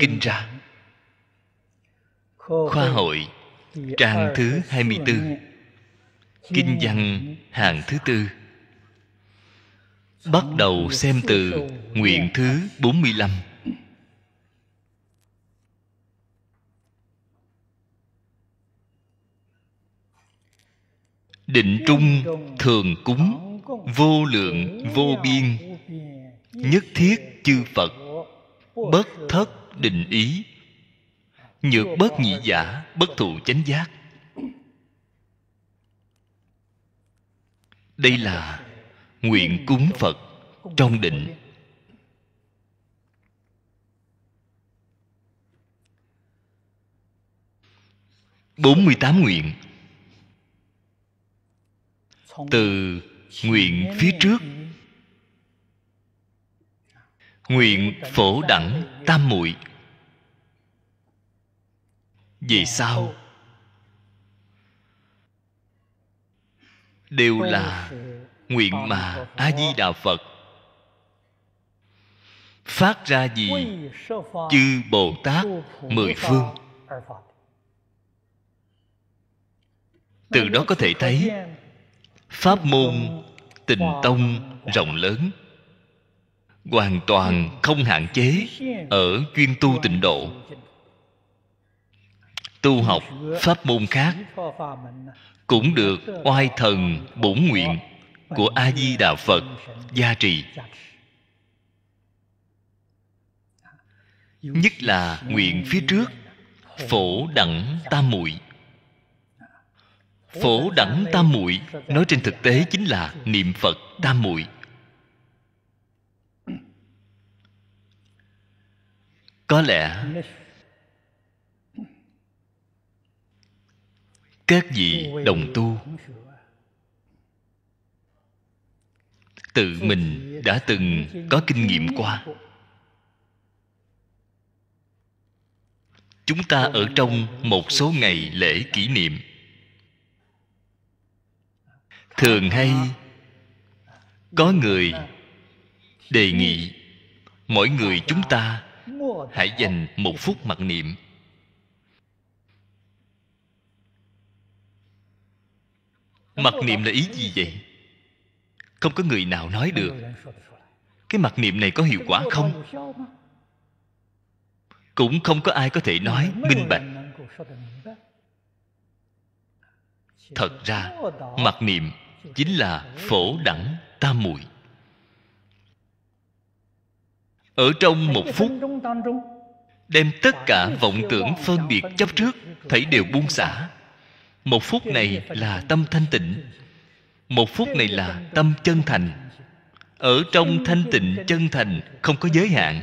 kinh ra khoa hội trang thứ 24 kinh văn hàng thứ tư bắt đầu xem từ nguyện thứ 45 định trung thường cúng vô lượng vô biên nhất thiết chư phật bất thất định ý nhược bất nhị giả bất thụ chánh giác đây là nguyện cúng phật trong định bốn mươi tám nguyện từ nguyện phía trước nguyện phổ đẳng tam muội vì sao đều là nguyện mà a di đà phật phát ra gì chư bồ tát mười phương từ đó có thể thấy pháp môn tình tông rộng lớn hoàn toàn không hạn chế ở chuyên tu tịnh độ tu học pháp môn khác cũng được oai thần bổn nguyện của a di đà phật gia trì nhất là nguyện phía trước phổ đẳng tam muội phổ đẳng tam muội nói trên thực tế chính là niệm phật tam muội có lẽ các vị đồng tu tự mình đã từng có kinh nghiệm qua chúng ta ở trong một số ngày lễ kỷ niệm thường hay có người đề nghị mỗi người chúng ta hãy dành một phút mặc niệm mặc niệm là ý gì vậy không có người nào nói được cái mặc niệm này có hiệu quả không cũng không có ai có thể nói minh bạch thật ra mặc niệm chính là phổ đẳng tam muội ở trong một phút đem tất cả vọng tưởng phân biệt chấp trước thấy đều buông xả một phút này là tâm thanh tịnh một phút này là tâm chân thành ở trong thanh tịnh chân thành không có giới hạn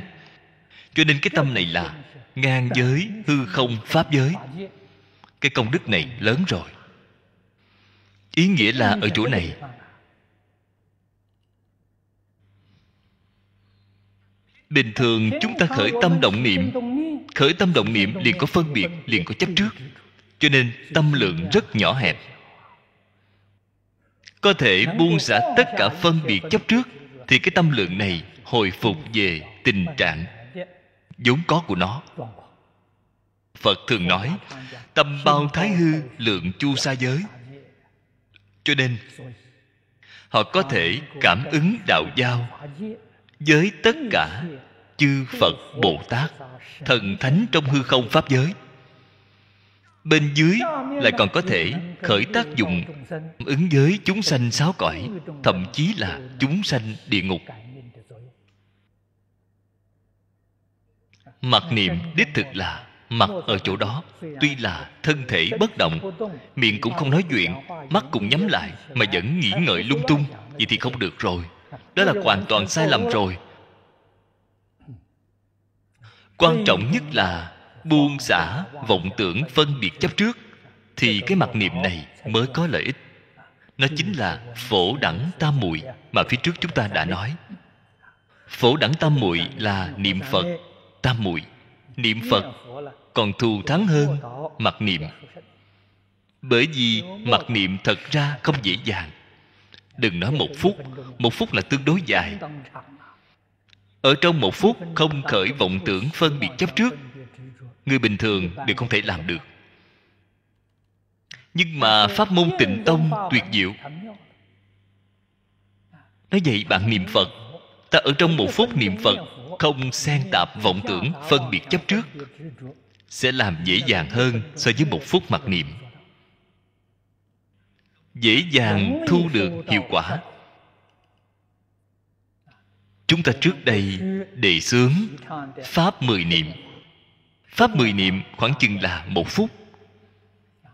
cho nên cái tâm này là ngang giới hư không pháp giới cái công đức này lớn rồi ý nghĩa là ở chỗ này bình thường chúng ta khởi tâm động niệm khởi tâm động niệm liền có phân biệt liền có chấp trước cho nên tâm lượng rất nhỏ hẹp có thể buông xả tất cả phân biệt chấp trước thì cái tâm lượng này hồi phục về tình trạng vốn có của nó phật thường nói tâm bao thái hư lượng chu sa giới cho nên họ có thể cảm ứng đạo giao với tất cả chư phật bồ tát thần thánh trong hư không pháp giới bên dưới lại còn có thể khởi tác dụng ứng với chúng sanh sáu cõi thậm chí là chúng sanh địa ngục mặc niệm đích thực là mặc ở chỗ đó tuy là thân thể bất động miệng cũng không nói chuyện mắt cũng nhắm lại mà vẫn nghĩ ngợi lung tung vậy thì không được rồi đó là hoàn toàn sai lầm rồi quan trọng nhất là buông xả vọng tưởng phân biệt chấp trước thì cái mặt niệm này mới có lợi ích nó chính là phổ đẳng tam muội mà phía trước chúng ta đã nói phổ đẳng tam muội là niệm phật tam muội niệm phật còn thù thắng hơn mặt niệm bởi vì mặt niệm thật ra không dễ dàng đừng nói một phút một phút là tương đối dài ở trong một phút không khởi vọng tưởng phân biệt chấp trước người bình thường đều không thể làm được nhưng mà pháp môn tịnh tông tuyệt diệu nói vậy bạn niệm phật ta ở trong một phút niệm phật không xen tạp vọng tưởng phân biệt chấp trước sẽ làm dễ dàng hơn so với một phút mặc niệm dễ dàng thu được hiệu quả chúng ta trước đây đề xướng pháp mười niệm Pháp mười niệm khoảng chừng là một phút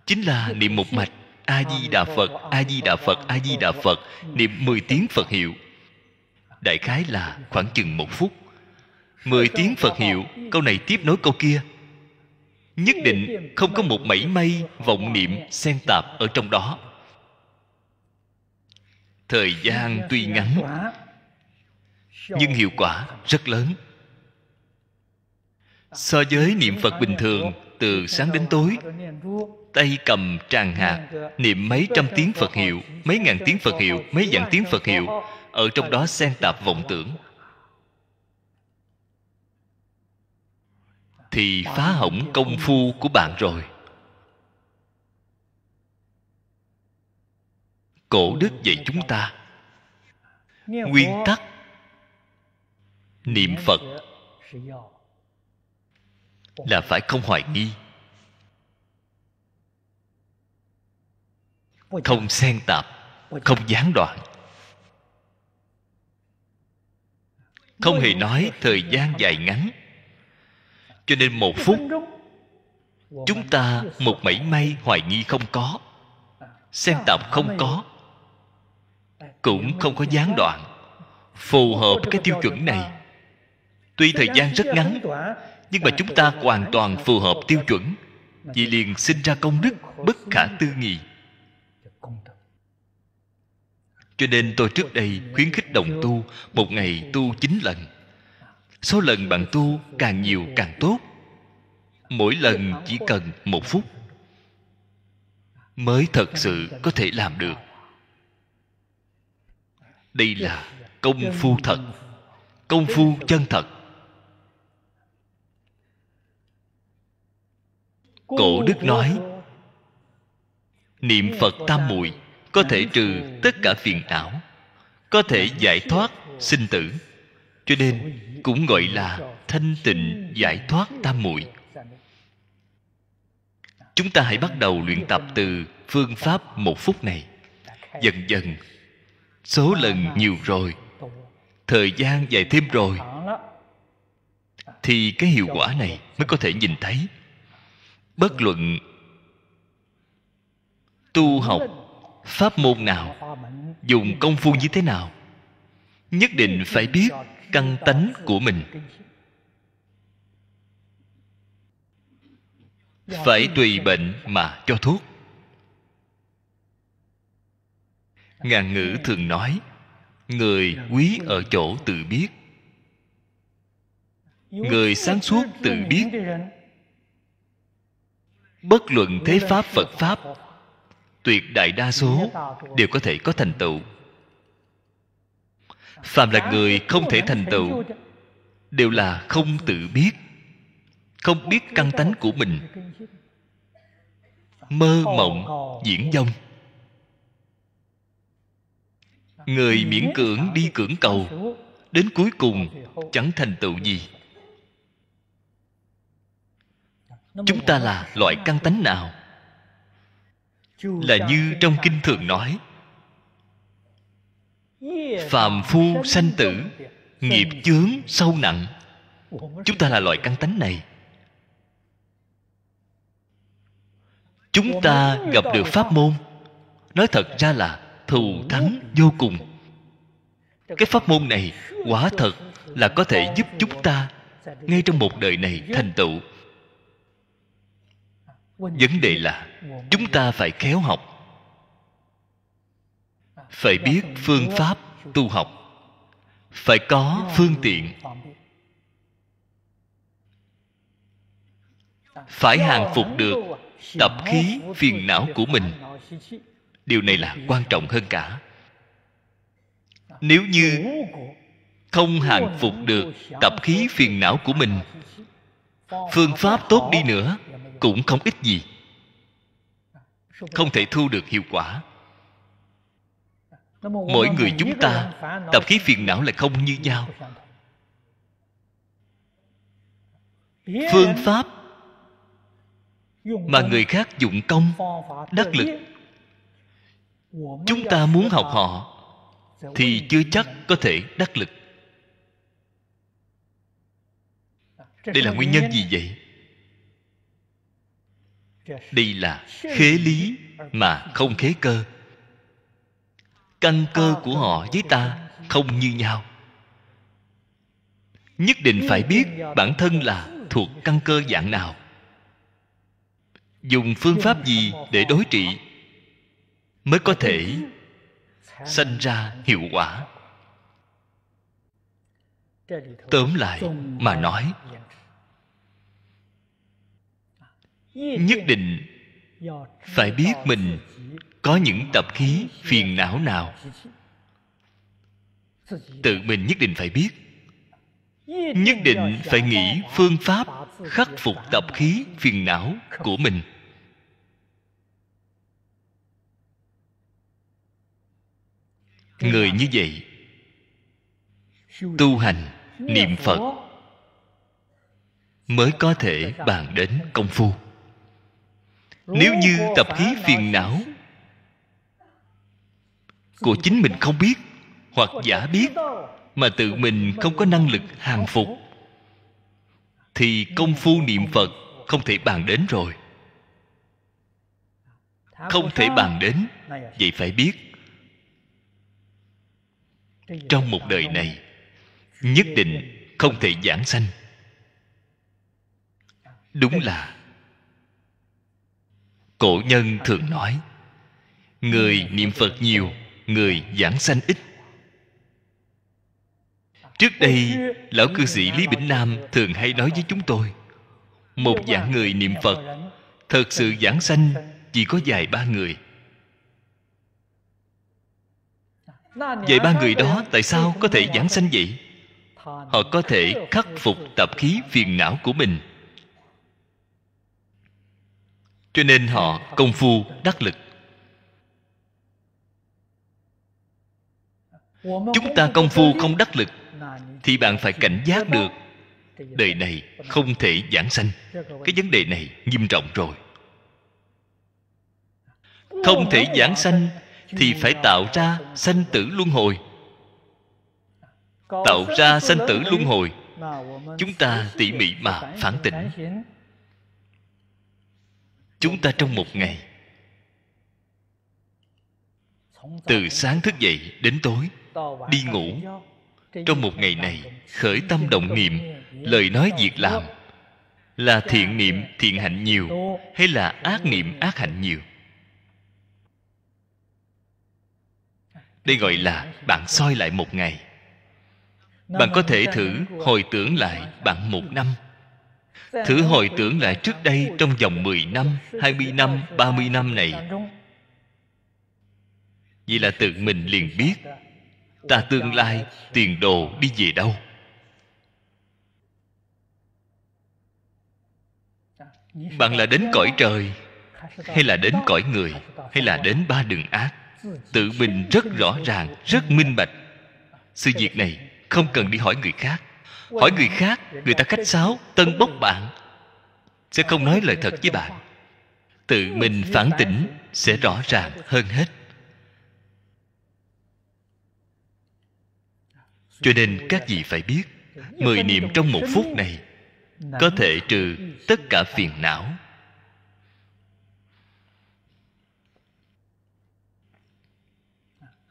Chính là niệm một mạch A-di-đà Phật, A-di-đà Phật, A-di-đà Phật Niệm mười tiếng Phật hiệu Đại khái là khoảng chừng một phút mười tiếng Phật hiệu Câu này tiếp nối câu kia Nhất định không có một mảy may Vọng niệm xen tạp ở trong đó Thời gian tuy ngắn Nhưng hiệu quả rất lớn so với niệm phật bình thường từ sáng đến tối tay cầm tràng hạt niệm mấy trăm tiếng phật hiệu mấy ngàn tiếng phật hiệu mấy vạn tiếng phật hiệu ở trong đó xen tạp vọng tưởng thì phá hỏng công phu của bạn rồi cổ đức dạy chúng ta nguyên tắc niệm phật là phải không hoài nghi không xen tạp không gián đoạn không hề nói thời gian dài ngắn cho nên một phút chúng ta một mảy may hoài nghi không có xen tạp không có cũng không có gián đoạn phù hợp cái tiêu chuẩn này tuy thời gian rất ngắn nhưng mà chúng ta hoàn toàn phù hợp tiêu chuẩn vì liền sinh ra công đức bất khả tư nghị cho nên tôi trước đây khuyến khích đồng tu một ngày tu chín lần số lần bạn tu càng nhiều càng tốt mỗi lần chỉ cần một phút mới thật sự có thể làm được đây là công phu thật công phu chân thật cổ đức nói niệm phật tam muội có thể trừ tất cả phiền não có thể giải thoát sinh tử cho nên cũng gọi là thanh tịnh giải thoát tam muội chúng ta hãy bắt đầu luyện tập từ phương pháp một phút này dần dần số lần nhiều rồi thời gian dài thêm rồi thì cái hiệu quả này mới có thể nhìn thấy bất luận tu học pháp môn nào dùng công phu như thế nào nhất định phải biết căn tánh của mình phải tùy bệnh mà cho thuốc ngàn ngữ thường nói người quý ở chỗ tự biết người sáng suốt tự biết bất luận thế pháp phật pháp tuyệt đại đa số đều có thể có thành tựu phàm là người không thể thành tựu đều là không tự biết không biết căn tánh của mình mơ mộng diễn dông người miễn cưỡng đi cưỡng cầu đến cuối cùng chẳng thành tựu gì chúng ta là loại căn tánh nào là như trong kinh thường nói phàm phu sanh tử nghiệp chướng sâu nặng chúng ta là loại căn tánh này chúng ta gặp được pháp môn nói thật ra là thù thắng vô cùng cái pháp môn này quả thật là có thể giúp chúng ta ngay trong một đời này thành tựu vấn đề là chúng ta phải khéo học phải biết phương pháp tu học phải có phương tiện phải hàng phục được à. tập khí phiền não của mình điều này là quan trọng hơn cả dạ. nếu như không hàng phục được tập khí phiền não của mình phương pháp tốt đi nữa cũng không ít gì không thể thu được hiệu quả mỗi người chúng ta tập khí phiền não là không như nhau phương pháp mà người khác dụng công đắc lực chúng ta muốn học họ thì chưa chắc có thể đắc lực đây là nguyên nhân gì vậy đây là khế lý mà không khế cơ căn cơ của họ với ta không như nhau nhất định phải biết bản thân là thuộc căn cơ dạng nào dùng phương pháp gì để đối trị mới có thể sanh ra hiệu quả tóm lại mà nói nhất định phải biết mình có những tập khí phiền não nào tự mình nhất định phải biết nhất định phải nghĩ phương pháp khắc phục tập khí phiền não của mình người như vậy tu hành niệm phật mới có thể bàn đến công phu nếu như tập khí phiền não của chính mình không biết hoặc giả biết mà tự mình không có năng lực hàng phục thì công phu niệm phật không thể bàn đến rồi không thể bàn đến vậy phải biết trong một đời này nhất định không thể giảng sanh à, đúng là cổ nhân thường nói người niệm phật nhiều người giảng sanh ít trước đây lão cư sĩ lý bỉnh nam thường hay nói với chúng tôi một dạng người niệm phật thật sự giảng sanh chỉ có vài ba người vậy ba người đó tại sao có thể giảng sanh vậy họ có thể khắc phục tập khí phiền não của mình cho nên họ công phu đắc lực chúng ta công phu không đắc lực thì bạn phải cảnh giác được đời này không thể giảng sanh cái vấn đề này nghiêm trọng rồi không thể giảng sanh thì phải tạo ra sanh tử luân hồi tạo ra sanh tử luân hồi chúng ta tỉ mỉ mà phản tỉnh chúng ta trong một ngày từ sáng thức dậy đến tối đi ngủ trong một ngày này khởi tâm động niệm lời nói việc làm là thiện niệm thiện hạnh nhiều hay là ác niệm ác hạnh nhiều đây gọi là bạn soi lại một ngày bạn có thể thử hồi tưởng lại bạn một năm Thử hồi tưởng lại trước đây trong vòng 10 năm, 20 năm, 30 năm này Vì là tự mình liền biết Ta tương lai, tiền đồ đi về đâu Bạn là đến cõi trời Hay là đến cõi người Hay là đến ba đường ác Tự mình rất rõ ràng, rất minh bạch Sự việc này không cần đi hỏi người khác hỏi người khác người ta khách sáo tân bốc bạn sẽ không nói lời thật với bạn tự mình phản tỉnh sẽ rõ ràng hơn hết cho nên các vị phải biết mười niệm trong một phút này có thể trừ tất cả phiền não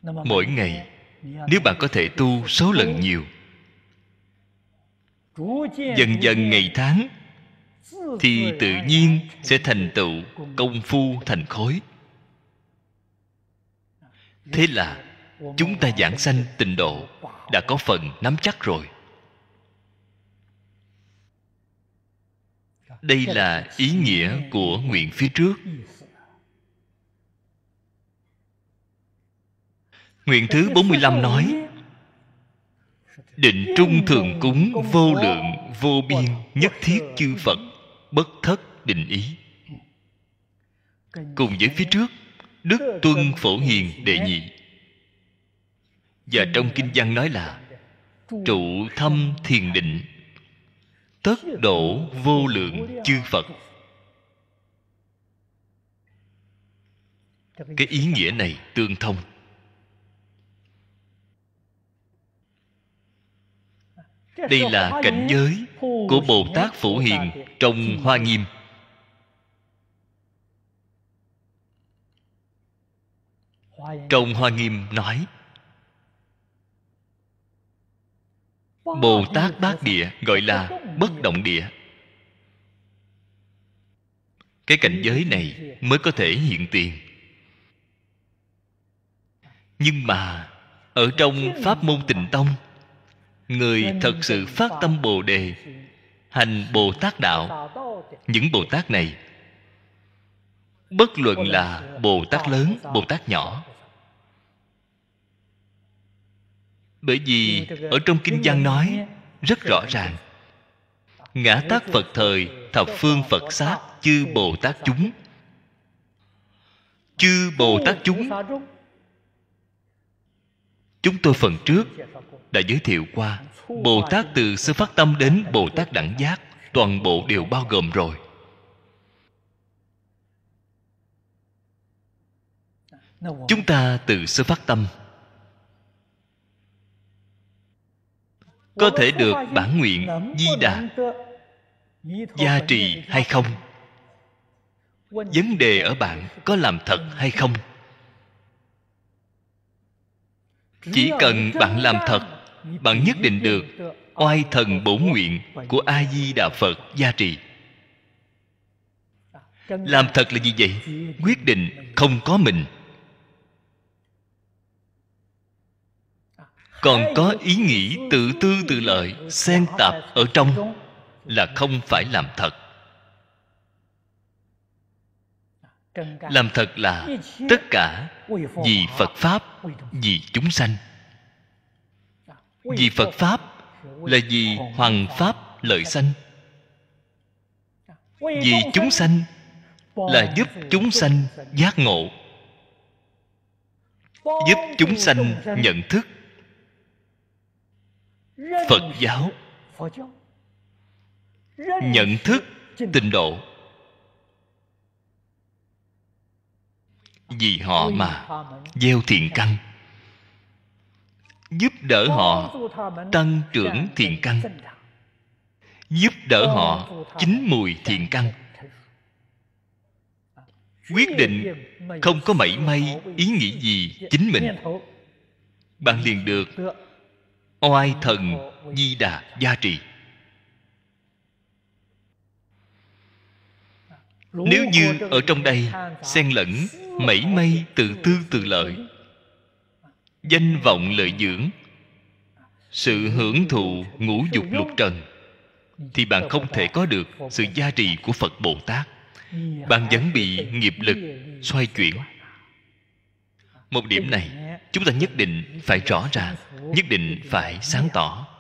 mỗi ngày nếu bạn có thể tu số lần nhiều dần dần ngày tháng thì tự nhiên sẽ thành tựu công phu thành khối thế là chúng ta giảng sanh tịnh độ đã có phần nắm chắc rồi đây là ý nghĩa của nguyện phía trước nguyện thứ 45 nói định trung thường cúng vô lượng vô biên nhất thiết chư phật bất thất định ý cùng với phía trước đức tuân phổ hiền đệ nhị và trong kinh văn nói là trụ thâm thiền định tất độ vô lượng chư phật cái ý nghĩa này tương thông đây là cảnh giới của bồ tát phổ hiền trong hoa nghiêm trong hoa nghiêm nói bồ tát bát địa gọi là bất động địa cái cảnh giới này mới có thể hiện tiền nhưng mà ở trong pháp môn tịnh tông người thật sự phát tâm bồ đề hành bồ tát đạo những bồ tát này bất luận là bồ tát lớn bồ tát nhỏ bởi vì ở trong kinh văn nói rất rõ ràng ngã tác phật thời thập phương phật sát chư bồ tát chúng chư bồ tát chúng chúng tôi phần trước đã giới thiệu qua bồ tát từ sơ phát tâm đến bồ tát đẳng giác toàn bộ đều bao gồm rồi chúng ta từ sơ phát tâm có thể được bản nguyện di đà gia trì hay không vấn đề ở bạn có làm thật hay không chỉ cần bạn làm thật bạn nhất định được oai thần bổ nguyện của a di đà phật gia trì làm thật là gì vậy quyết định không có mình còn có ý nghĩ tự tư tự lợi xen tạp ở trong là không phải làm thật làm thật là tất cả vì phật pháp vì chúng sanh vì phật pháp là vì hoằng pháp lợi sanh vì chúng sanh là giúp chúng sanh giác ngộ giúp chúng sanh nhận thức phật giáo nhận thức tình độ vì họ mà gieo thiện căn giúp đỡ họ tăng trưởng thiền căn giúp đỡ họ chín mùi thiền căn quyết định không có mảy may ý nghĩ gì chính mình bạn liền được oai thần di đà gia trì nếu như ở trong đây xen lẫn mảy may tự tư tự lợi danh vọng lợi dưỡng sự hưởng thụ ngũ dục lục trần thì bạn không thể có được sự gia trì của phật bồ tát bạn vẫn bị nghiệp lực xoay chuyển một điểm này chúng ta nhất định phải rõ ràng nhất định phải sáng tỏ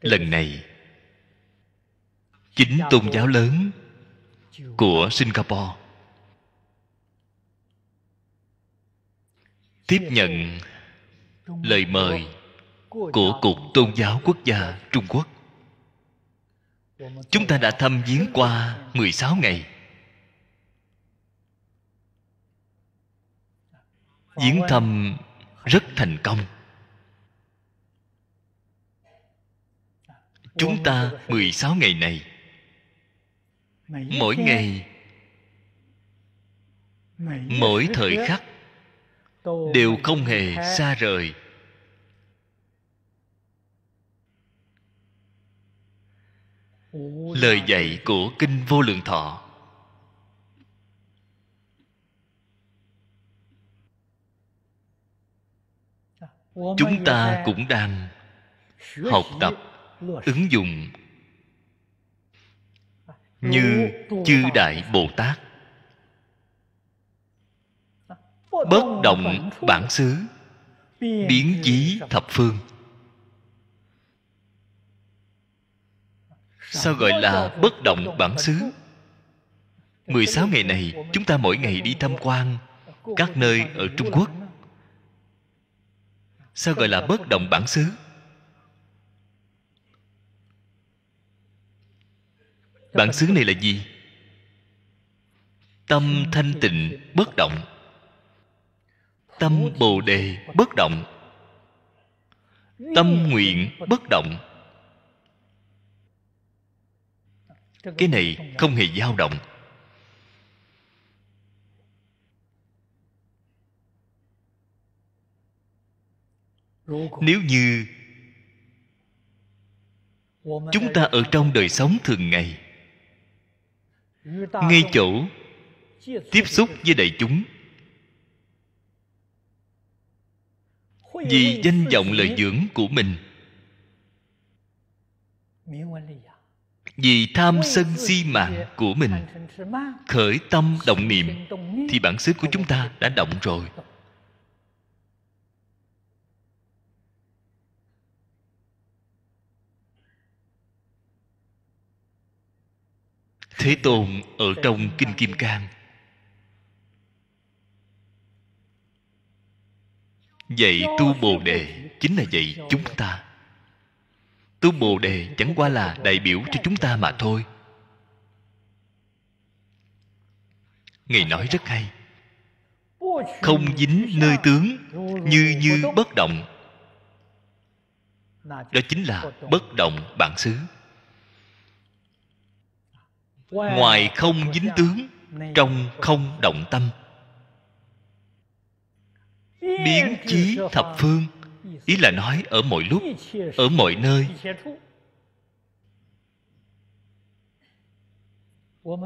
lần này chính tôn giáo lớn của singapore tiếp nhận lời mời của cục tôn giáo quốc gia trung quốc chúng ta đã thăm viếng qua 16 ngày viếng thăm rất thành công chúng ta 16 ngày này mỗi ngày mỗi thời khắc đều không hề xa rời lời dạy của kinh vô lượng thọ chúng ta cũng đang học tập ứng dụng như chư đại bồ tát bất động bản xứ biến chí thập phương sao gọi là bất động bản xứ 16 ngày này chúng ta mỗi ngày đi tham quan các nơi ở Trung Quốc. Sao gọi là bất động bản xứ? bản xứ này là gì tâm thanh tịnh bất động tâm bồ đề bất động tâm nguyện bất động cái này không hề dao động nếu như chúng ta ở trong đời sống thường ngày nghi chủ tiếp xúc với đại chúng vì danh vọng lợi dưỡng của mình dạ. vì tham sân si mạng của mình khởi tâm động niệm thì bản xứ của chúng ta đã động rồi thế tôn ở trong kinh kim cang dạy tu bồ đề chính là dạy chúng ta tu bồ đề chẳng qua là đại biểu cho chúng ta mà thôi ngài nói rất hay không dính nơi tướng như như bất động đó chính là bất động bản xứ ngoài không dính tướng trong không động tâm biến chí thập phương ý là nói ở mọi lúc ở mọi nơi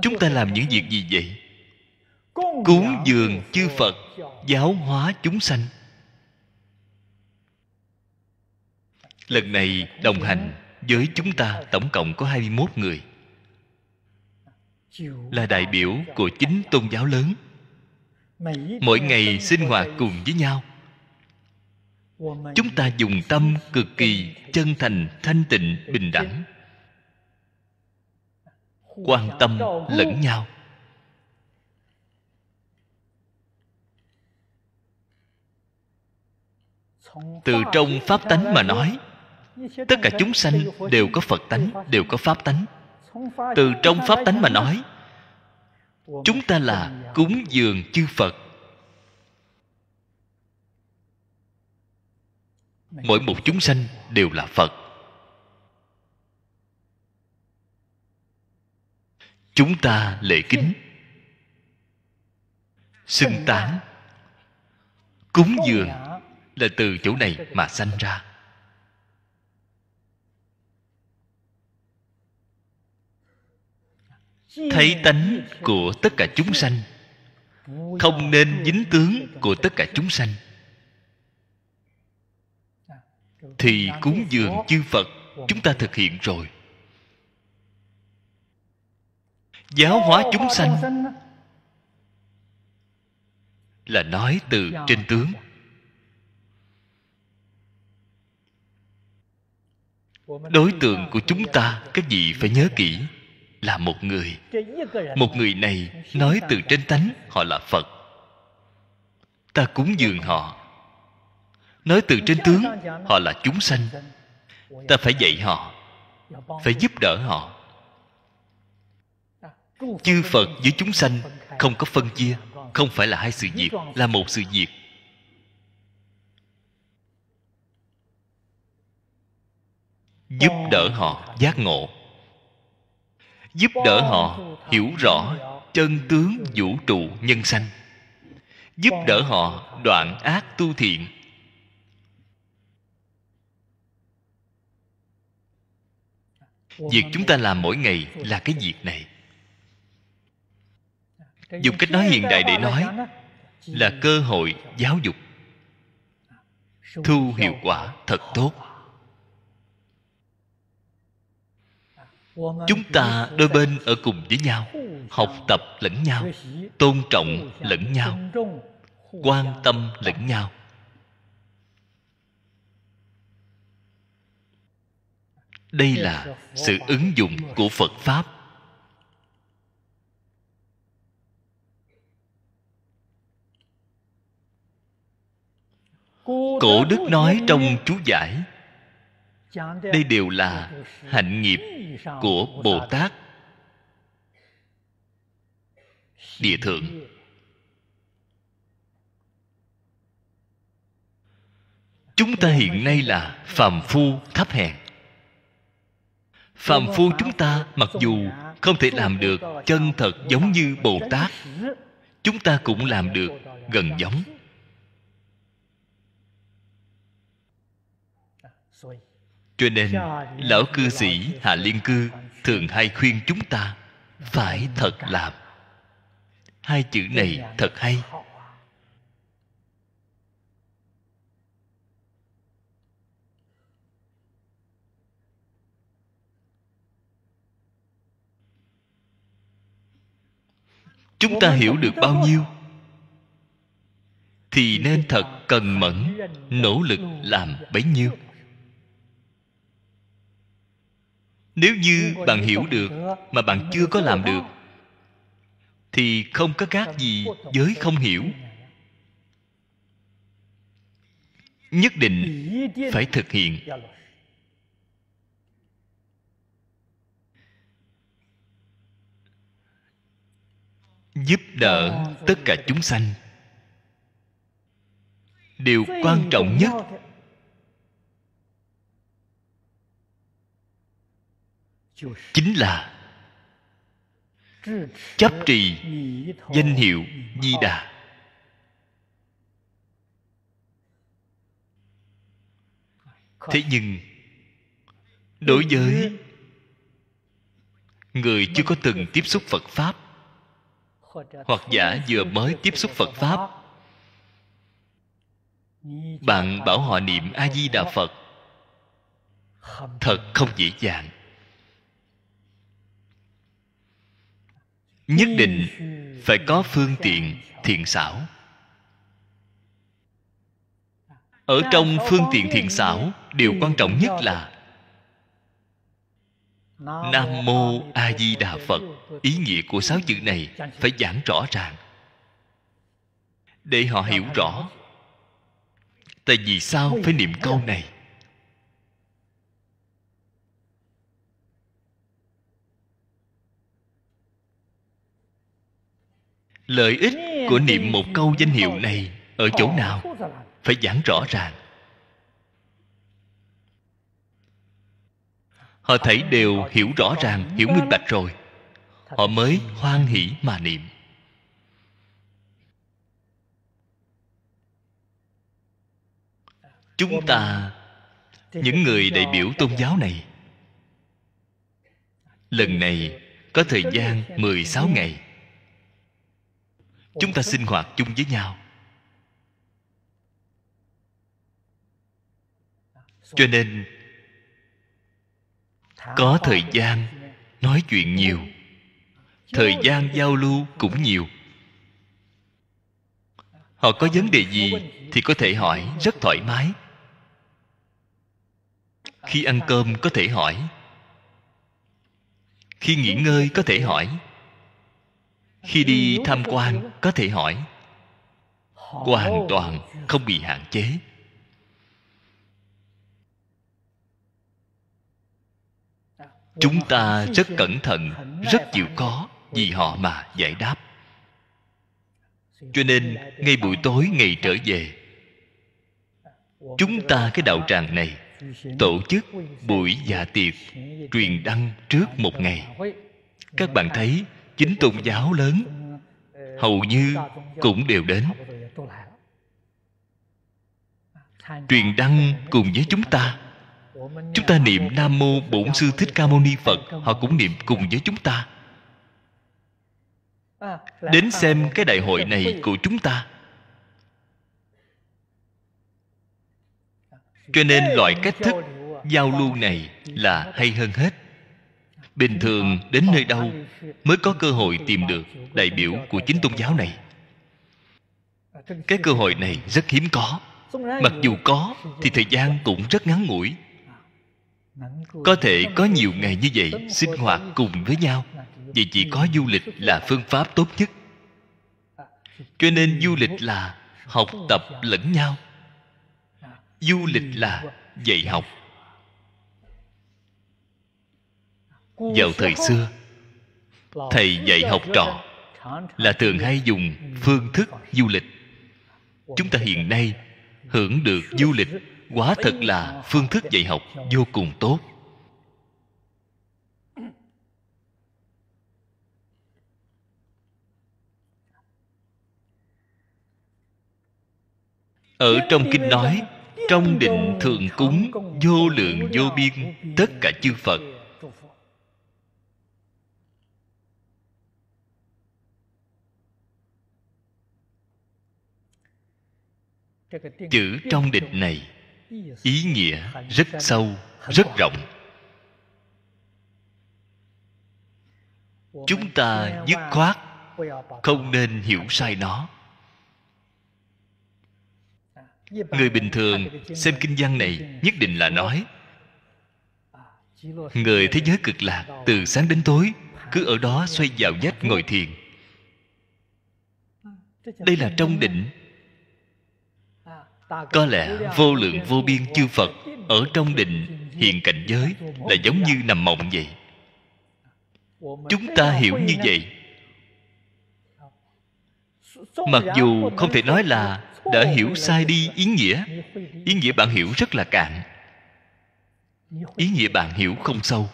chúng ta làm những việc gì vậy cúng dường chư phật giáo hóa chúng sanh lần này đồng hành với chúng ta tổng cộng có 21 người là đại biểu của chính tôn giáo lớn mỗi ngày sinh hoạt cùng với nhau chúng ta dùng tâm cực kỳ chân thành thanh tịnh bình đẳng quan tâm lẫn nhau từ trong pháp tánh mà nói tất cả chúng sanh đều có phật tánh đều có pháp tánh từ trong pháp tánh mà nói chúng ta là cúng dường chư phật mỗi một chúng sanh đều là phật chúng ta lễ kính xưng tán cúng dường là từ chỗ này mà sanh ra thấy tánh của tất cả chúng sanh không nên dính tướng của tất cả chúng sanh thì cúng dường chư phật chúng ta thực hiện rồi giáo hóa chúng sanh là nói từ trên tướng đối tượng của chúng ta các vị phải nhớ kỹ là một người một người này nói từ trên tánh họ là phật ta cúng dường họ nói từ trên tướng họ là chúng sanh ta phải dạy họ phải giúp đỡ họ chư phật với chúng sanh không có phân chia không phải là hai sự việc là một sự việc giúp đỡ họ giác ngộ giúp đỡ họ hiểu rõ chân tướng vũ trụ nhân sanh giúp đỡ họ đoạn ác tu thiện việc chúng ta làm mỗi ngày là cái việc này dùng cách nói hiện đại để nói là cơ hội giáo dục thu hiệu quả thật tốt chúng ta đôi bên ở cùng với nhau học tập lẫn nhau tôn trọng lẫn nhau quan tâm lẫn nhau đây là sự ứng dụng của phật pháp cổ đức nói trong chú giải đây đều là hạnh nghiệp của bồ tát địa thượng chúng ta hiện nay là phàm phu thấp hèn phàm phu chúng ta mặc dù không thể làm được chân thật giống như bồ tát chúng ta cũng làm được gần giống cho nên lão cư sĩ hạ liên cư thường hay khuyên chúng ta phải thật làm hai chữ này thật hay chúng ta hiểu được bao nhiêu thì nên thật cần mẫn nỗ lực làm bấy nhiêu nếu như bạn hiểu được mà bạn chưa có làm được thì không có khác gì với không hiểu nhất định phải thực hiện giúp đỡ tất cả chúng sanh điều quan trọng nhất chính là chấp trì danh hiệu di đà thế nhưng đối với người chưa có từng tiếp xúc phật pháp hoặc giả vừa mới tiếp xúc phật pháp bạn bảo họ niệm a di đà phật thật không dễ dàng nhất định phải có phương tiện thiện xảo ở trong phương tiện thiện xảo điều quan trọng nhất là nam mô a di đà phật ý nghĩa của sáu chữ này phải giảng rõ ràng để họ hiểu rõ tại vì sao phải niệm câu này lợi ích của niệm một câu danh hiệu này ở chỗ nào phải giảng rõ ràng họ thấy đều hiểu rõ ràng hiểu minh bạch rồi họ mới hoan hỷ mà niệm chúng ta những người đại biểu tôn giáo này lần này có thời gian 16 ngày chúng ta sinh hoạt chung với nhau cho nên có thời gian nói chuyện nhiều thời gian giao lưu cũng nhiều họ có vấn đề gì thì có thể hỏi rất thoải mái khi ăn cơm có thể hỏi khi nghỉ ngơi có thể hỏi khi đi tham quan có thể hỏi hoàn toàn không bị hạn chế chúng ta rất cẩn thận rất chịu khó vì họ mà giải đáp cho nên ngay buổi tối ngày trở về chúng ta cái đạo tràng này tổ chức buổi dạ tiệc truyền đăng trước một ngày các bạn thấy chính tôn giáo lớn hầu như cũng đều đến truyền đăng cùng với chúng ta chúng ta niệm nam mô bổn sư thích ca mâu ni phật họ cũng niệm cùng với chúng ta đến xem cái đại hội này của chúng ta cho nên loại cách thức giao lưu này là hay hơn hết bình thường đến nơi đâu mới có cơ hội tìm được đại biểu của chính tôn giáo này cái cơ hội này rất hiếm có mặc dù có thì thời gian cũng rất ngắn ngủi có thể có nhiều ngày như vậy sinh hoạt cùng với nhau vậy chỉ có du lịch là phương pháp tốt nhất cho nên du lịch là học tập lẫn nhau du lịch là dạy học vào thời xưa thầy dạy học trò là thường hay dùng phương thức du lịch chúng ta hiện nay hưởng được du lịch quả thật là phương thức dạy học vô cùng tốt ở trong kinh nói trong định thường cúng vô lượng vô biên tất cả chư phật chữ trong định này ý nghĩa rất sâu rất rộng chúng ta dứt khoát không nên hiểu sai nó người bình thường xem kinh văn này nhất định là nói người thế giới cực lạc từ sáng đến tối cứ ở đó xoay vào nhách ngồi thiền đây là trong định có lẽ vô lượng vô biên chư phật ở trong định hiện cảnh giới là giống như nằm mộng vậy chúng ta hiểu như vậy mặc dù không thể nói là đã hiểu sai đi ý nghĩa ý nghĩa bạn hiểu rất là cạn ý nghĩa bạn hiểu không sâu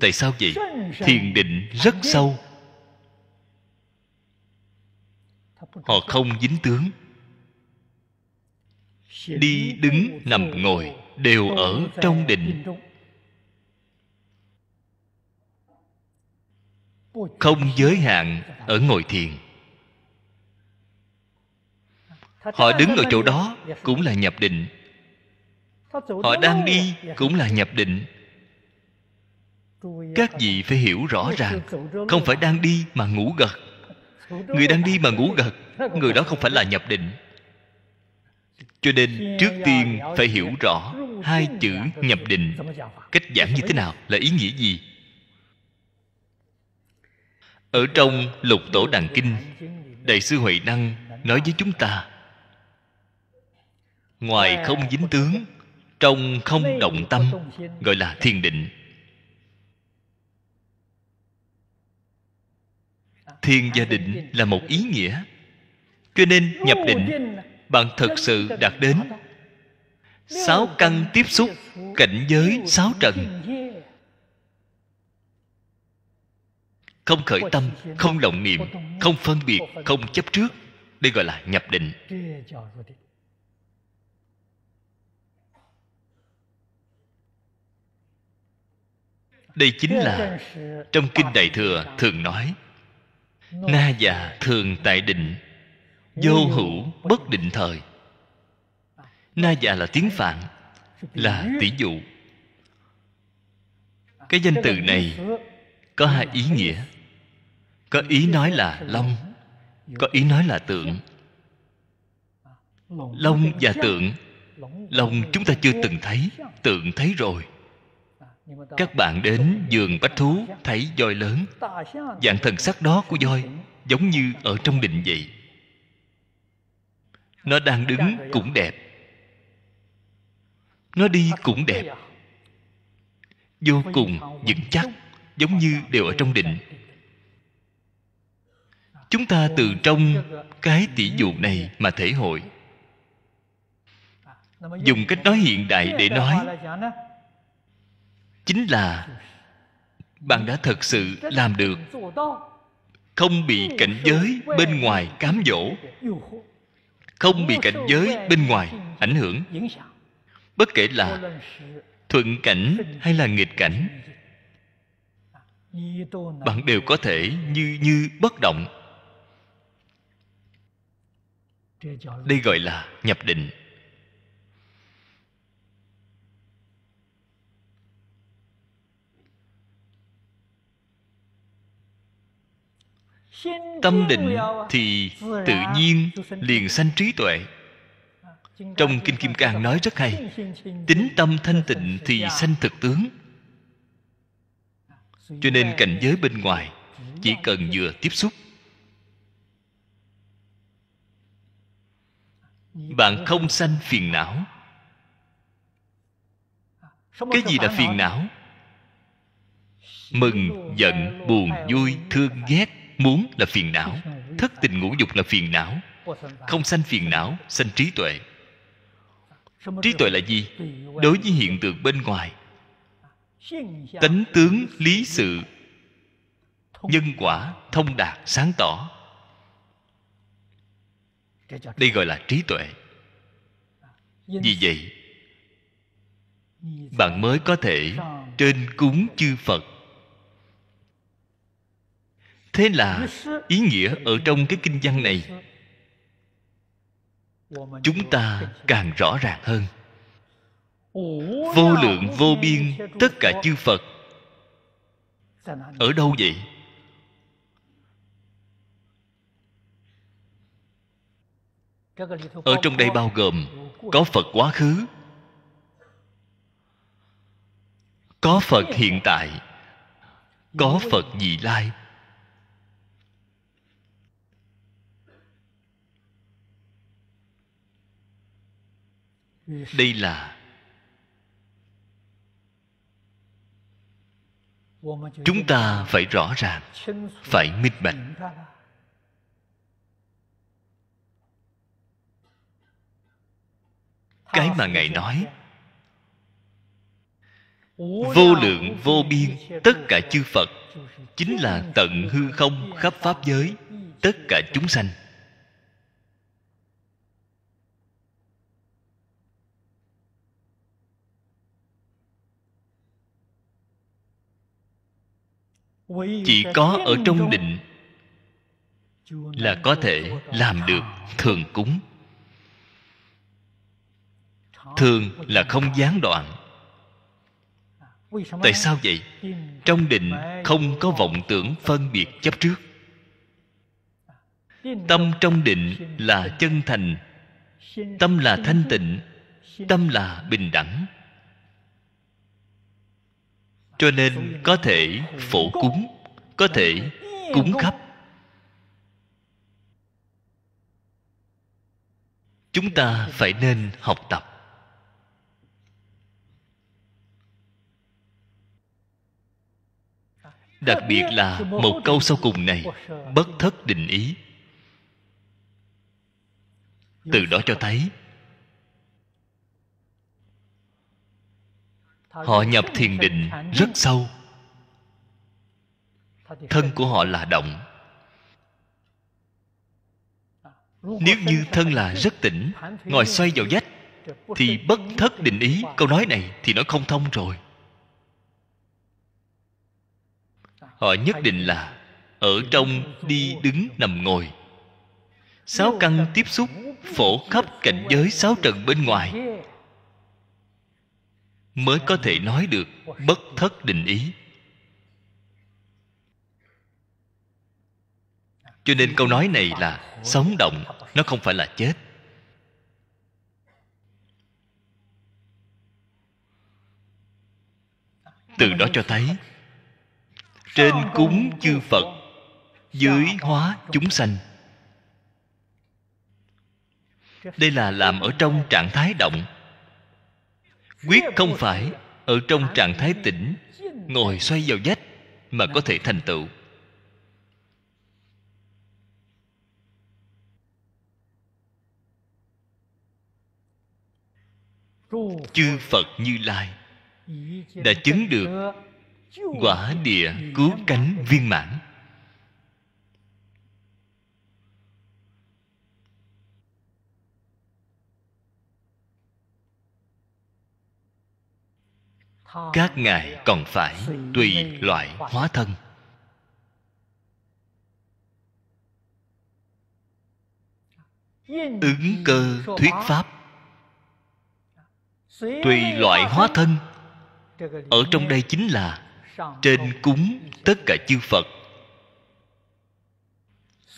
tại sao vậy thiền định rất sâu họ không dính tướng đi đứng nằm ngồi đều ở trong định không giới hạn ở ngồi thiền họ đứng ở chỗ đó cũng là nhập định họ đang đi cũng là nhập định các vị phải hiểu rõ ràng không phải đang đi mà ngủ gật người đang đi mà ngủ gật người đó không phải là nhập định cho nên trước tiên phải hiểu rõ hai chữ nhập định cách giảng như thế nào là ý nghĩa gì ở trong lục tổ đàn kinh đại sư huệ năng nói với chúng ta ngoài không dính tướng trong không động tâm gọi là thiền định thiên và định là một ý nghĩa cho nên nhập định bạn thật sự đạt đến sáu căn tiếp xúc cảnh giới sáu trần không khởi tâm không động niệm không phân biệt không chấp trước đây gọi là nhập định đây chính là trong kinh đại thừa thường nói na già thường tại định vô hữu bất định thời na già là tiếng phạn là tỷ dụ cái danh từ này có hai ý nghĩa có ý nói là long có ý nói là tượng long và tượng long chúng ta chưa từng thấy tượng thấy rồi các bạn đến giường bách thú thấy voi lớn dạng thần sắc đó của voi giống như ở trong đình vậy nó đang đứng cũng à? đẹp nó đi cũng đẹp à? vô cùng vững chắc giống như đều ở trong định chúng ta từ trong cái tỷ dụ này mà thể hội à, dùng cách nói hiện đại để nói chính là bạn đã thật sự làm được không bị cảnh giới bên ngoài cám dỗ không bị cảnh giới bên ngoài ảnh hưởng bất kể là thuận cảnh hay là nghịch cảnh bạn đều có thể như như bất động đây gọi là nhập định tâm định thì tự nhiên liền sanh trí tuệ trong kinh kim cang nói rất hay tính tâm thanh tịnh thì sanh thực tướng cho nên cảnh giới bên ngoài chỉ cần vừa tiếp xúc bạn không sanh phiền não cái gì là phiền não mừng giận buồn vui thương ghét muốn là phiền não thất tình ngũ dục là phiền não không sanh phiền não sanh trí tuệ trí tuệ là gì đối với hiện tượng bên ngoài tánh tướng lý sự nhân quả thông đạt sáng tỏ đây gọi là trí tuệ vì vậy bạn mới có thể trên cúng chư phật thế là ý nghĩa ở trong cái kinh văn này chúng ta càng rõ ràng hơn vô lượng vô biên tất cả chư phật ở đâu vậy ở trong đây bao gồm có phật quá khứ có phật hiện tại có phật vị lai đây là chúng ta phải rõ ràng phải minh bạch cái mà ngài nói vô lượng vô biên tất cả chư phật chính là tận hư không khắp pháp giới tất cả chúng sanh chỉ có ở trong định là có thể làm được thường cúng thường là không gián đoạn tại sao vậy trong định không có vọng tưởng phân biệt chấp trước tâm trong định là chân thành tâm là thanh tịnh tâm là bình đẳng cho nên có thể phổ cúng có thể cúng khắp chúng ta phải nên học tập đặc biệt là một câu sau cùng này bất thất định ý từ đó cho thấy họ nhập thiền định rất sâu thân của họ là động nếu như thân là rất tỉnh ngồi xoay vào vách thì bất thất định ý câu nói này thì nó không thông rồi họ nhất định là ở trong đi đứng nằm ngồi sáu căn tiếp xúc phổ khắp cảnh giới sáu trần bên ngoài mới có thể nói được bất thất định ý cho nên câu nói này là sống động nó không phải là chết từ đó cho thấy trên cúng chư phật dưới hóa chúng sanh đây là làm ở trong trạng thái động quyết không phải ở trong trạng thái tỉnh ngồi xoay vào vách mà có thể thành tựu chư phật như lai đã chứng được quả địa cứu cánh viên mãn các ngài còn phải tùy loại hóa thân ứng cơ thuyết pháp tùy loại hóa thân ở trong đây chính là trên cúng tất cả chư phật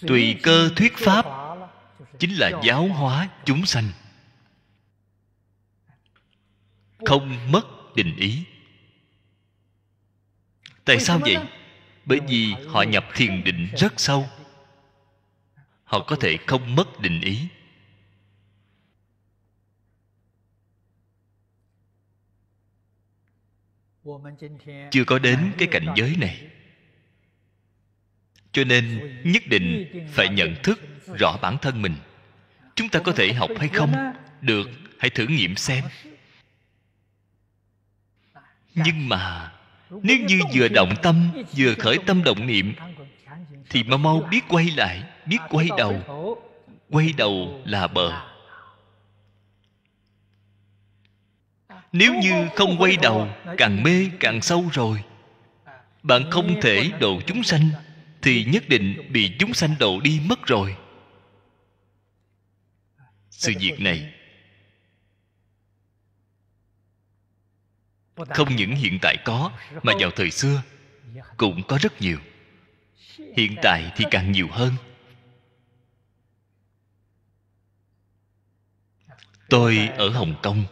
tùy cơ thuyết pháp chính là giáo hóa chúng sanh không mất định ý tại sao vậy bởi vì họ nhập thiền định rất sâu họ có thể không mất định ý chưa có đến cái cảnh giới này cho nên nhất định phải nhận thức rõ bản thân mình chúng ta có thể học hay không được hãy thử nghiệm xem nhưng mà nếu như vừa động tâm vừa khởi tâm động niệm thì mau mau biết quay lại biết quay đầu quay đầu là bờ nếu như không quay đầu càng mê càng sâu rồi bạn không thể độ chúng sanh thì nhất định bị chúng sanh độ đi mất rồi sự việc này không những hiện tại có mà vào thời xưa cũng có rất nhiều hiện tại thì càng nhiều hơn tôi ở hồng kông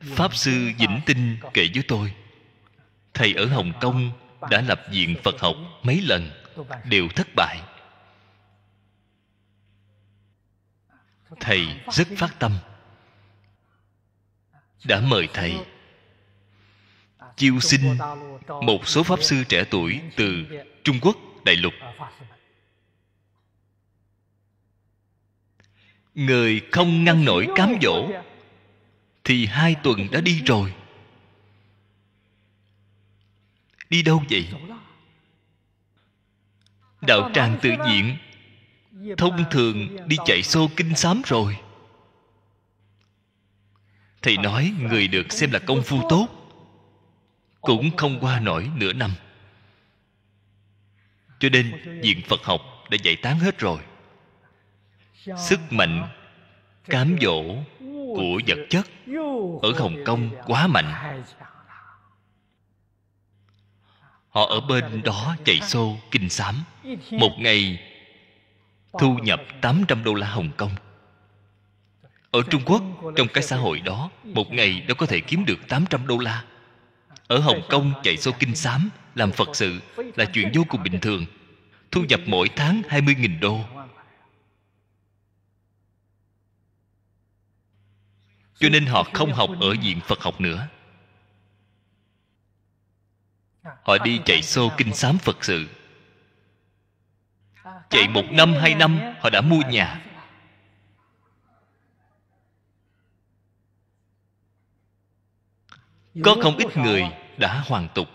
pháp sư vĩnh tinh kể với tôi thầy ở hồng kông đã lập viện phật học mấy lần đều thất bại thầy rất phát tâm đã mời thầy chiêu sinh một số pháp sư trẻ tuổi từ trung quốc đại lục người không ngăn nổi cám dỗ thì hai tuần đã đi rồi đi đâu vậy đạo tràng tự diện thông thường đi chạy xô kinh sám rồi thầy nói người được xem là công phu tốt cũng không qua nổi nửa năm cho nên diện phật học đã giải tán hết rồi sức mạnh cám dỗ của vật chất ở hồng kông quá mạnh họ ở bên đó chạy xô kinh xám một ngày thu nhập 800 đô la Hồng Kông ở Trung Quốc Trong cái xã hội đó Một ngày đã có thể kiếm được 800 đô la Ở Hồng Kông chạy xô kinh xám Làm Phật sự Là chuyện vô cùng bình thường Thu nhập mỗi tháng 20.000 đô Cho nên họ không học ở diện Phật học nữa Họ đi chạy xô kinh sám Phật sự Chạy một năm hai năm Họ đã mua nhà có không ít người à? đã hoàn tục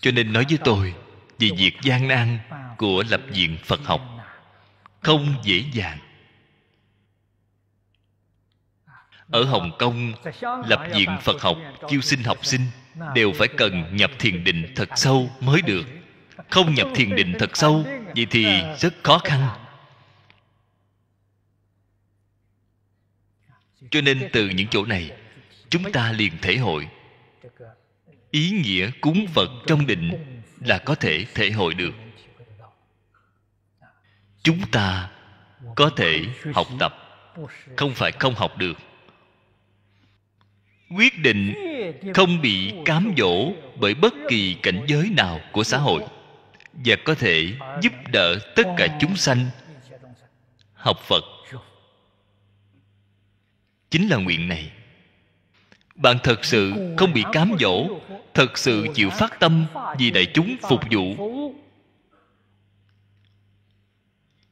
cho nên nói với tôi về việc gian nan của lập diện phật học không dễ dàng ở hồng kông lập diện phật học chiêu sinh học sinh đều phải cần nhập thiền định thật sâu mới được không nhập thiền định thật sâu vậy thì rất khó khăn cho nên từ những chỗ này chúng ta liền thể hội ý nghĩa cúng phật trong định là có thể thể hội được chúng ta có thể học tập không phải không học được quyết định không bị cám dỗ bởi bất kỳ cảnh giới nào của xã hội và có thể giúp đỡ tất cả chúng sanh học phật chính là nguyện này bạn thật sự không bị cám dỗ thật sự chịu phát tâm vì đại chúng phục vụ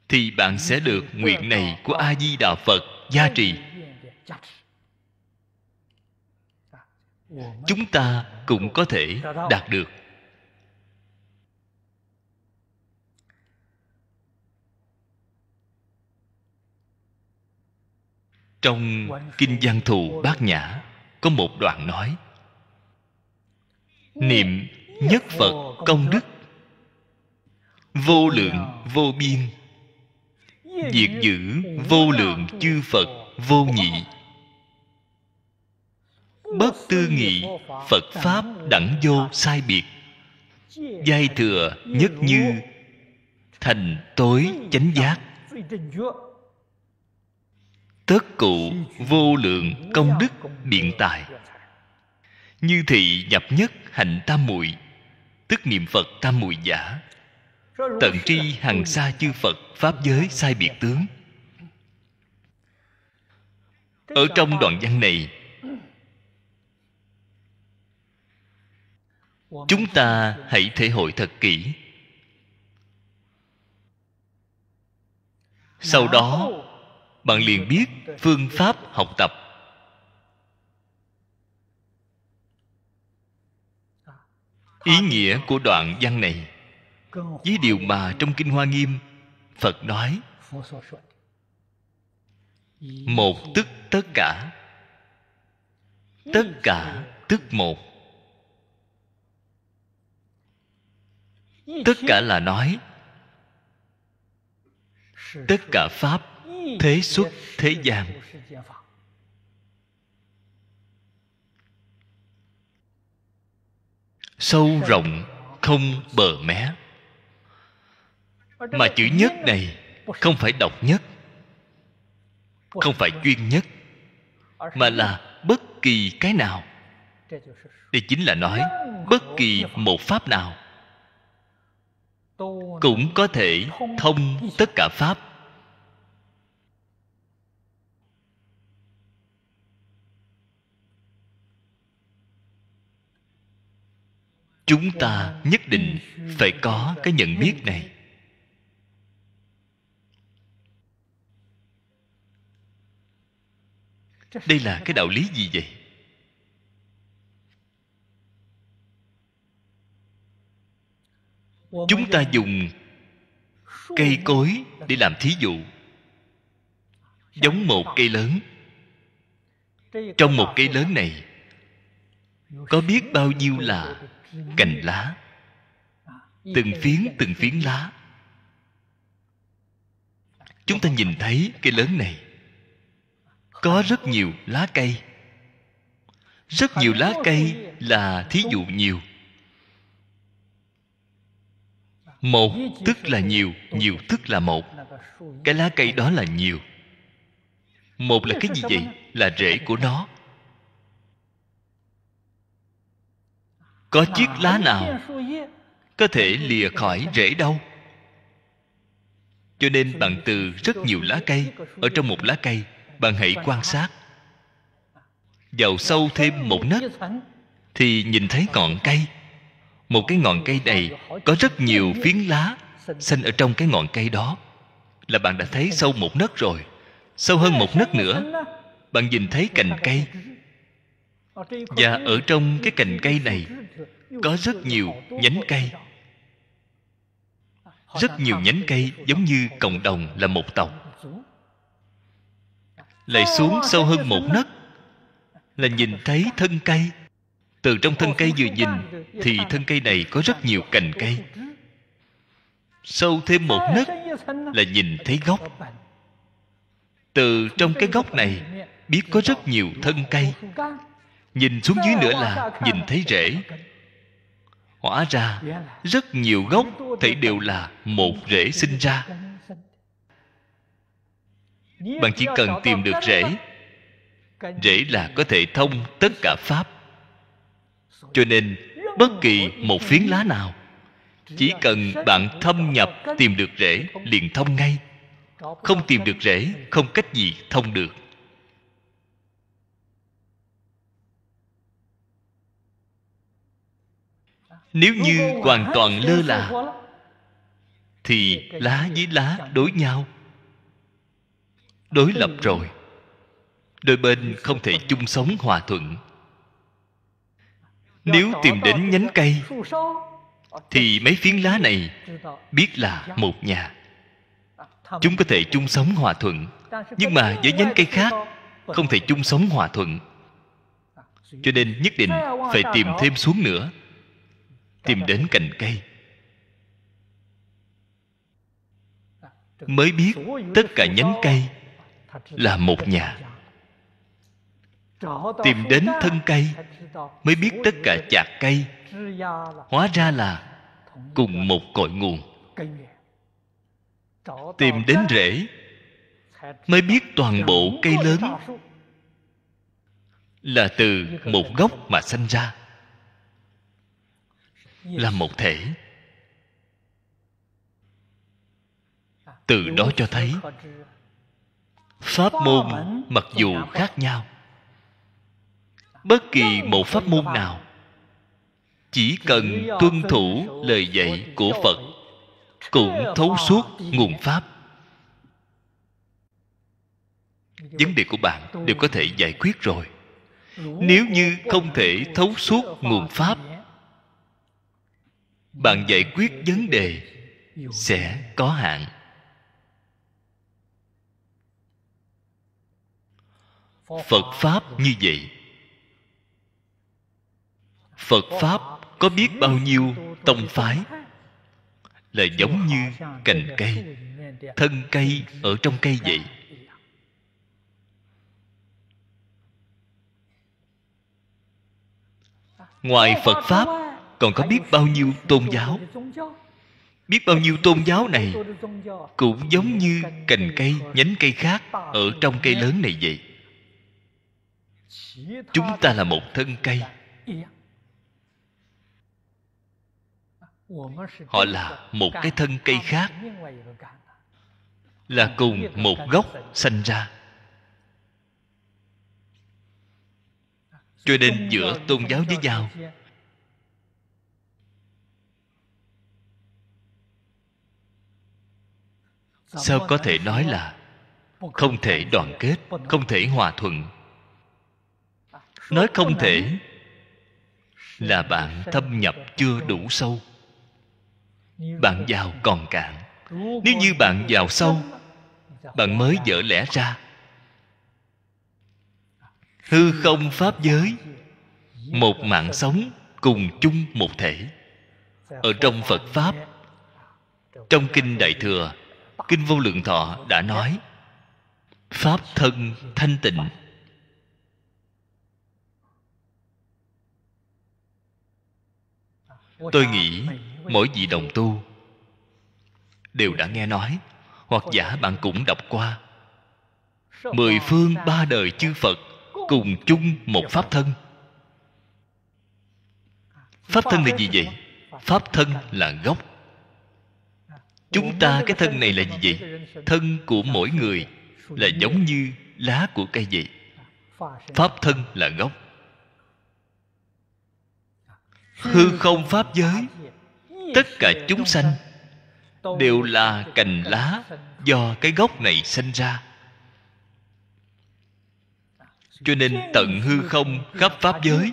thì bạn sẽ được nguyện này của a di đà phật gia trì chúng ta cũng có thể đạt được trong kinh văn thù bát nhã có một đoạn nói niệm nhất phật công đức vô lượng vô biên diệt giữ vô lượng chư phật vô nhị bất tư nghị phật pháp đẳng vô sai biệt giai thừa nhất như thành tối chánh giác tất cụ vô lượng công đức biện tài như thị nhập nhất hạnh tam muội tức niệm phật tam muội giả tận tri hằng xa chư phật pháp giới sai biệt tướng ở trong đoạn văn này chúng ta hãy thể hội thật kỹ sau đó bạn liền biết phương pháp học tập ý nghĩa của đoạn văn này với điều mà trong kinh hoa nghiêm phật nói một tức tất cả tất cả tức một tất cả là nói tất cả pháp thế xuất thế giảm sâu rộng không bờ mé mà chữ nhất này không phải độc nhất không phải chuyên nhất mà là bất kỳ cái nào đây chính là nói bất kỳ một pháp nào cũng có thể thông tất cả pháp chúng ta nhất định phải có cái nhận biết này đây là cái đạo lý gì vậy chúng ta dùng cây cối để làm thí dụ giống một cây lớn trong một cây lớn này có biết bao nhiêu là cành lá từng phiến từng phiến lá chúng ta nhìn thấy cây lớn này có rất nhiều lá cây rất nhiều lá cây là thí dụ nhiều một tức là nhiều nhiều tức là một cái lá cây đó là nhiều một là cái gì vậy là rễ của nó có chiếc lá nào có thể lìa khỏi rễ đâu cho nên bạn từ rất nhiều lá cây ở trong một lá cây bạn hãy quan sát vào sâu thêm một nấc thì nhìn thấy ngọn cây một cái ngọn cây này có rất nhiều phiến lá xanh ở trong cái ngọn cây đó là bạn đã thấy sâu một nấc rồi sâu hơn một nấc nữa bạn nhìn thấy cành cây và ở trong cái cành cây này có rất nhiều nhánh cây rất nhiều nhánh cây giống như cộng đồng là một tộc lại xuống sâu hơn một nấc là nhìn thấy thân cây từ trong thân cây vừa nhìn thì thân cây này có rất nhiều cành cây sâu thêm một nấc là nhìn thấy gốc từ trong cái gốc này biết có rất nhiều thân cây nhìn xuống dưới nữa là nhìn thấy rễ hóa ra rất nhiều gốc thể đều là một rễ sinh ra bạn chỉ cần tìm được rễ rễ là có thể thông tất cả pháp cho nên bất kỳ một phiến lá nào chỉ cần bạn thâm nhập tìm được rễ liền thông ngay không tìm được rễ không cách gì thông được nếu như hoàn toàn lơ là thì lá với lá đối nhau đối lập ừ. rồi đôi bên không thể chung sống hòa thuận nếu tìm đến nhánh cây thì mấy phiến lá này biết là một nhà chúng có thể chung sống hòa thuận nhưng mà với nhánh cây khác không thể chung sống hòa thuận cho nên nhất định phải tìm thêm xuống nữa tìm đến cành cây mới biết tất cả nhánh cây là một nhà tìm đến thân cây mới biết tất cả chạc cây hóa ra là cùng một cội nguồn tìm đến rễ mới biết toàn bộ cây lớn là từ một gốc mà sanh ra là một thể à, từ đó cho thấy pháp môn mặc dù khác nhau bất kỳ một pháp môn nào chỉ cần tuân thủ lời dạy của phật cũng thấu suốt nguồn pháp vấn đề của bạn đều có thể giải quyết rồi nếu như không thể thấu suốt nguồn pháp bạn giải quyết vấn đề sẽ có hạn phật pháp như vậy phật pháp có biết bao nhiêu tông phái là giống như cành cây thân cây ở trong cây vậy ngoài phật pháp còn có biết bao nhiêu tôn giáo biết bao nhiêu tôn giáo này cũng giống như cành cây nhánh cây khác ở trong cây lớn này vậy chúng ta là một thân cây họ là một cái thân cây khác là cùng một gốc sanh ra cho nên giữa tôn giáo với nhau sao có thể nói là không thể đoàn kết không thể hòa thuận nói không thể là bạn thâm nhập chưa đủ sâu bạn vào còn cạn nếu như bạn vào sâu bạn mới dở lẽ ra hư không pháp giới một mạng sống cùng chung một thể ở trong phật pháp trong kinh đại thừa kinh vô lượng thọ đã nói pháp thân thanh tịnh tôi nghĩ mỗi vị đồng tu đều đã nghe nói hoặc giả bạn cũng đọc qua mười phương ba đời chư phật cùng chung một pháp thân pháp thân là gì vậy pháp thân là gốc chúng ta cái thân này là gì vậy thân của mỗi người là giống như lá của cây vậy pháp thân là gốc hư không pháp giới tất cả chúng sanh đều là cành lá do cái gốc này sinh ra cho nên tận hư không khắp pháp giới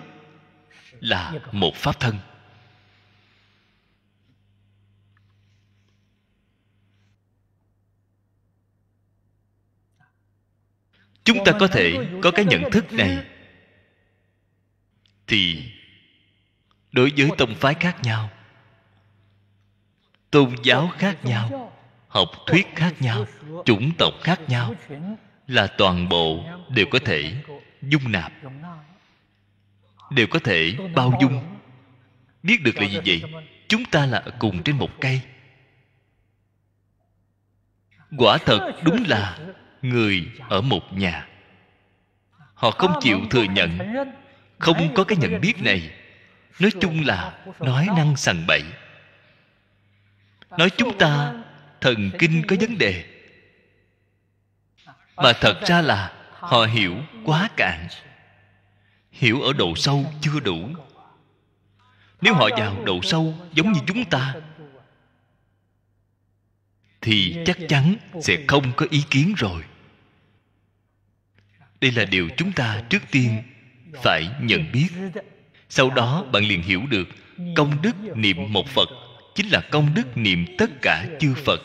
là một pháp thân chúng ta có thể có cái nhận thức này thì đối với tông phái khác nhau tôn giáo khác nhau học thuyết khác nhau chủng tộc khác nhau là toàn bộ đều có thể dung nạp đều có thể bao dung biết được là gì vậy chúng ta là cùng trên một cây quả thật đúng là người ở một nhà họ không à, chịu vâng, thừa nhận không có cái nhận biết này nói chung là nói năng sằng bậy nói chúng ta thần kinh có vấn đề à, mà vâng, thật ra là họ hiểu quá cạn hiểu ở độ sâu chưa đủ nếu họ vào độ sâu giống như chúng ta thì chắc chắn sẽ không có ý kiến rồi đây là điều chúng ta trước tiên phải nhận biết sau đó bạn liền hiểu được công đức niệm một phật chính là công đức niệm tất cả chư phật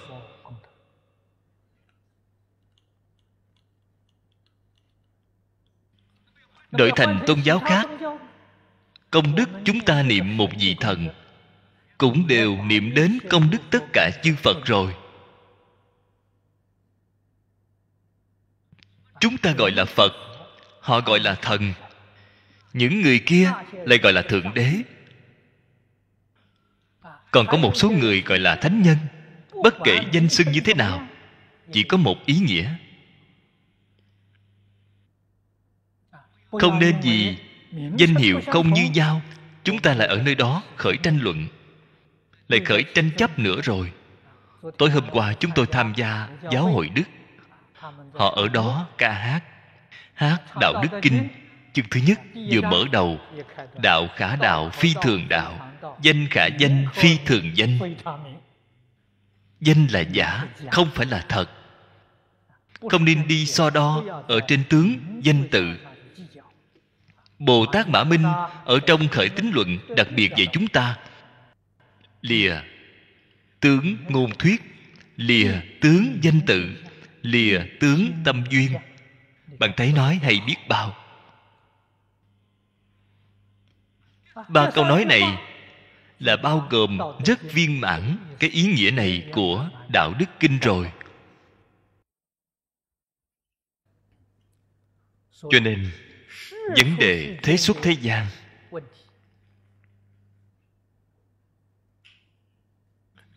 đổi thành tôn giáo khác công đức chúng ta niệm một vị thần cũng đều niệm đến công đức tất cả chư phật rồi chúng ta gọi là phật họ gọi là thần những người kia lại gọi là thượng đế còn có một số người gọi là thánh nhân bất kể danh xưng như thế nào chỉ có một ý nghĩa không nên gì, danh hiệu không như nhau chúng ta lại ở nơi đó khởi tranh luận lại khởi tranh chấp nữa rồi tối hôm qua chúng tôi tham gia giáo hội đức họ ở đó ca hát hát đạo đức kinh chương thứ nhất vừa mở đầu đạo khả đạo phi thường đạo danh khả danh phi thường danh danh là giả không phải là thật không nên đi so đo ở trên tướng danh tự bồ tát mã minh ở trong khởi tính luận đặc biệt về chúng ta lìa tướng ngôn thuyết lìa tướng danh tự lìa tướng tâm duyên bạn thấy nói hay biết bao ba câu nói này là bao gồm rất viên mãn cái ý nghĩa này của đạo đức kinh rồi cho nên vấn đề thế xuất thế gian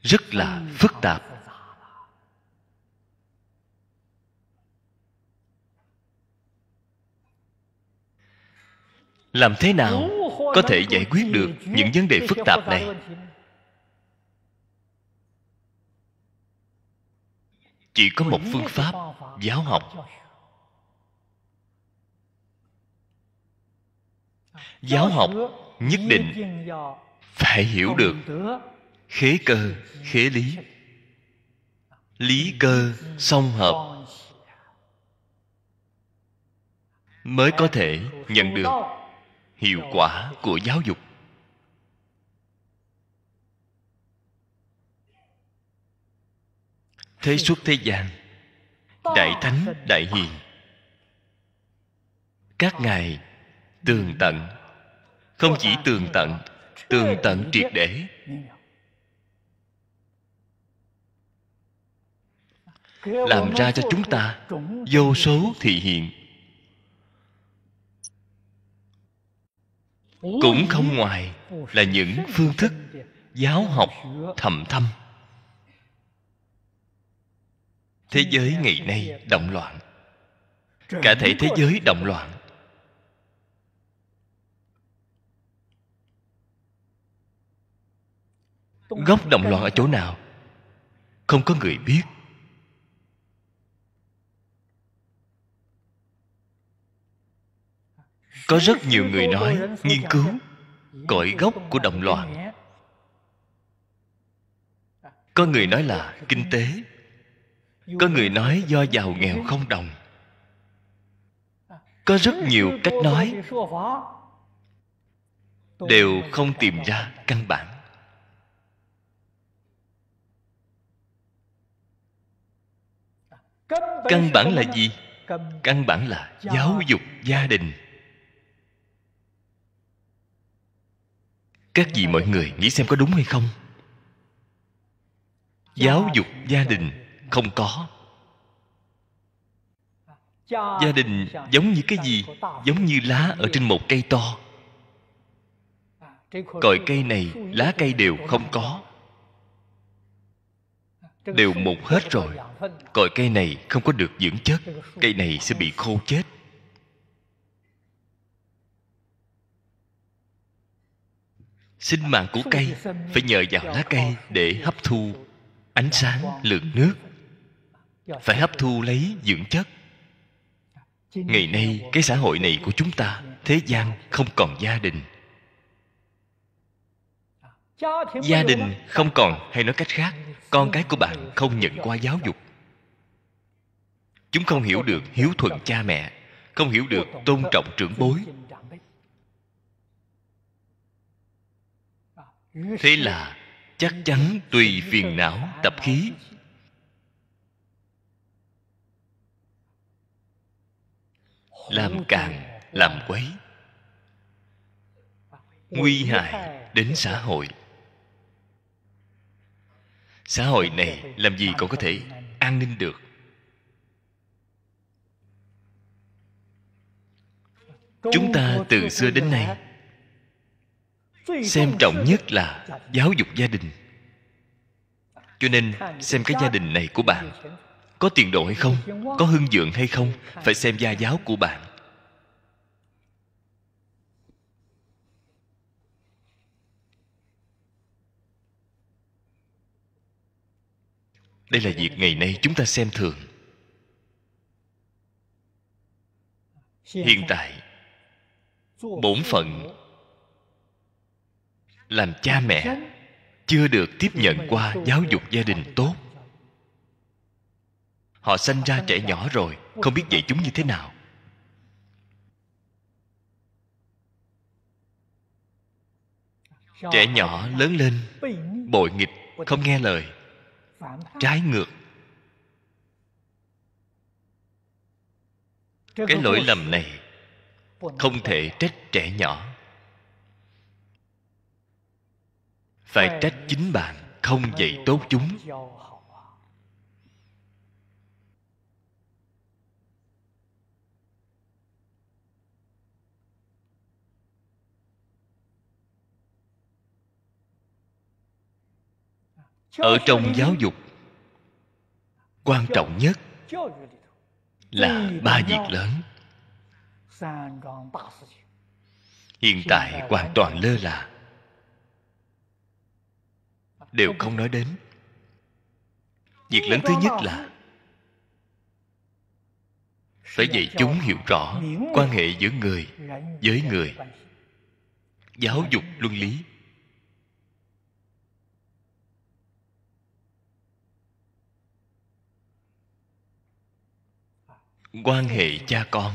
rất là phức tạp làm thế nào có thể giải quyết được những vấn đề phức tạp này chỉ có một phương pháp giáo học giáo học nhất định phải hiểu được khế cơ khế lý lý cơ song hợp mới có thể nhận được hiệu quả của giáo dục thế xuất thế gian đại thánh đại hiền các ngài tường tận không chỉ tường tận tường tận triệt để làm ra cho chúng ta vô số thị hiện cũng không ngoài là những phương thức giáo học thầm thâm thế giới ngày nay động loạn cả thể thế giới động loạn gốc động loạn ở chỗ nào không có người biết có rất nhiều người nói nghiên cứu cội gốc của động loạn có người nói là kinh tế có người nói do giàu nghèo không đồng có rất nhiều cách nói đều không tìm ra căn bản căn bản là gì căn bản là giáo dục gia đình các vị mọi người nghĩ xem có đúng hay không giáo dục gia đình không có gia đình giống như cái gì giống như lá ở trên một cây to còi cây này lá cây đều không có đều mục hết rồi còi cây này không có được dưỡng chất cây này sẽ bị khô chết sinh mạng của cây phải nhờ vào lá cây để hấp thu ánh sáng lượng nước phải hấp thu lấy dưỡng chất ngày nay cái xã hội này của chúng ta thế gian không còn gia đình gia đình không còn hay nói cách khác con cái của bạn không nhận qua giáo dục chúng không hiểu được hiếu thuận cha mẹ không hiểu được tôn trọng trưởng bối thế là chắc chắn tùy phiền não tập khí làm càng làm quấy nguy hại đến xã hội xã hội này làm gì còn có thể an ninh được chúng ta từ xưa đến nay xem trọng nhất là giáo dục gia đình cho nên xem cái gia đình này của bạn có tiền đồ hay không có hưng vượng hay không phải xem gia giáo của bạn đây là việc ngày nay chúng ta xem thường hiện tại bổn phận làm cha mẹ chưa được tiếp nhận qua giáo dục gia đình tốt họ sanh ra trẻ nhỏ rồi không biết dạy chúng như thế nào trẻ nhỏ lớn lên bội nghịch không nghe lời trái ngược cái lỗi lầm này không thể trách trẻ nhỏ phải trách chính bạn không dạy tốt chúng ở trong giáo dục quan trọng nhất là ba việc lớn hiện tại hoàn toàn lơ là đều không nói đến việc lớn thứ nhất là phải dạy chúng hiểu rõ quan hệ giữa người với người giáo dục luân lý quan hệ cha con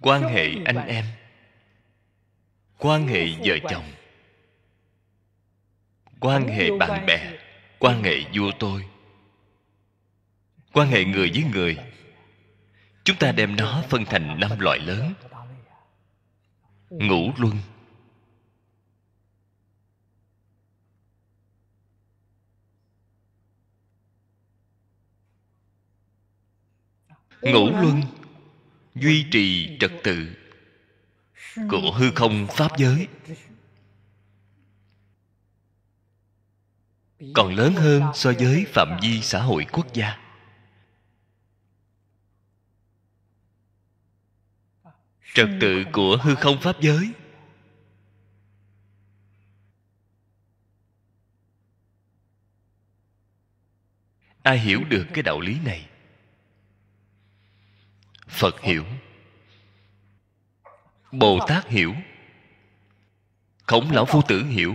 quan hệ anh em quan hệ vợ chồng quan hệ bạn bè quan hệ vua tôi quan hệ người với người chúng ta đem nó phân thành năm loại lớn ngũ luân ngũ luân duy trì trật tự của hư không pháp giới còn lớn hơn so với phạm vi xã hội quốc gia trật tự của hư không pháp giới ai hiểu được cái đạo lý này phật hiểu bồ tát hiểu khổng lão phu tử hiểu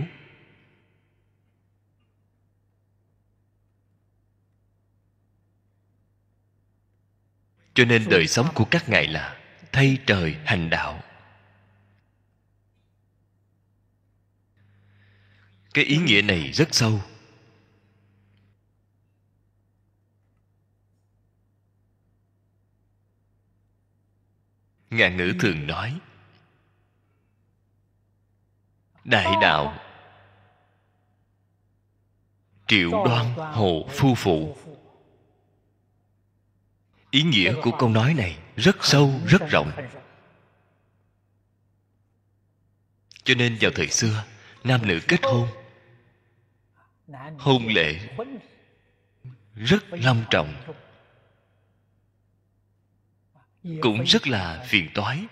cho nên đời sống của các ngài là thay trời hành đạo cái ý nghĩa này rất sâu ngạn ngữ thường nói đại đạo triệu đoan hồ phu phụ ý nghĩa của câu nói này rất sâu rất rộng cho nên vào thời xưa nam nữ kết hôn hôn lễ rất long trọng cũng rất là phiền toái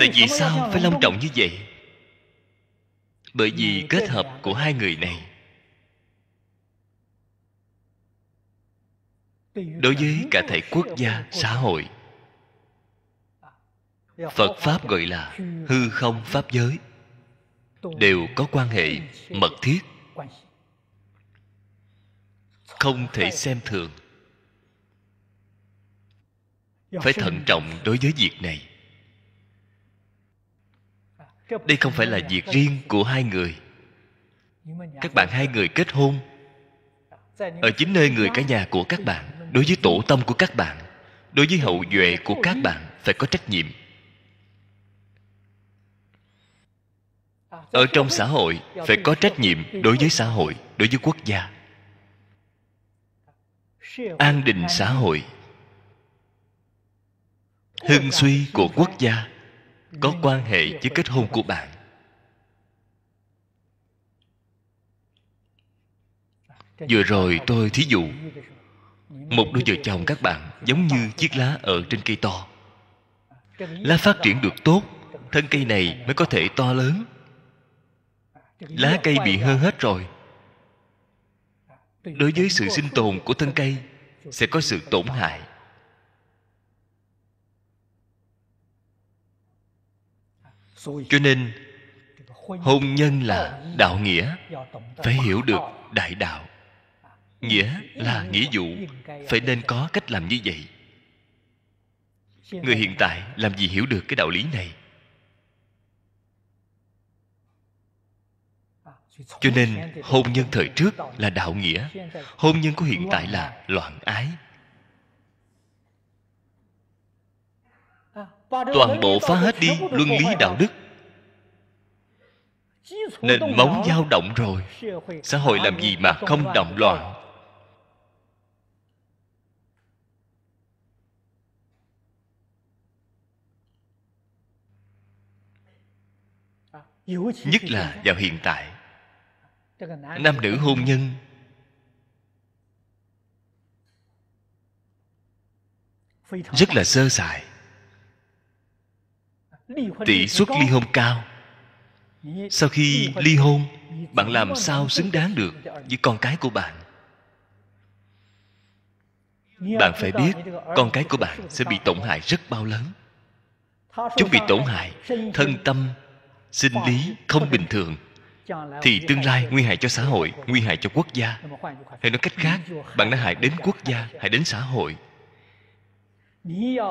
tại vì sao phải long trọng như vậy bởi vì kết hợp của hai người này đối với cả thể quốc gia xã hội dạ, phật pháp gọi là hư không pháp giới đều có quan hệ mật thiết không thể xem thường dạ, phải thận trọng đối với việc này đây không phải là việc riêng của hai người các bạn hai người kết hôn ở chính nơi người cả nhà của các bạn đối với tổ tâm của các bạn đối với hậu duệ của các bạn phải có trách nhiệm ở trong xã hội phải có trách nhiệm đối với xã hội đối với quốc gia an định xã hội hưng suy của quốc gia có quan hệ với kết hôn của bạn vừa rồi tôi thí dụ một đôi vợ chồng các bạn giống như chiếc lá ở trên cây to lá phát triển được tốt thân cây này mới có thể to lớn lá cây bị hư hết rồi đối với sự sinh tồn của thân cây sẽ có sự tổn hại cho nên hôn nhân là đạo nghĩa phải hiểu được đại đạo nghĩa là nghĩa vụ phải nên có cách làm như vậy người hiện tại làm gì hiểu được cái đạo lý này cho nên hôn nhân thời trước là đạo nghĩa hôn nhân của hiện tại là loạn ái toàn bộ phá hết đi luân lý đạo đức nền móng dao động rồi xã hội làm gì mà không động loạn nhất là vào hiện tại nam nữ hôn nhân rất là sơ sài tỷ suất ly hôn cao sau khi ly hôn bạn làm sao xứng đáng được với con cái của bạn bạn phải biết con cái của bạn sẽ bị tổn hại rất bao lớn chúng bị tổn hại thân tâm sinh lý không bình thường thì tương lai nguy hại cho xã hội nguy hại cho quốc gia hay nói cách khác bạn đã hại đến quốc gia hại đến xã hội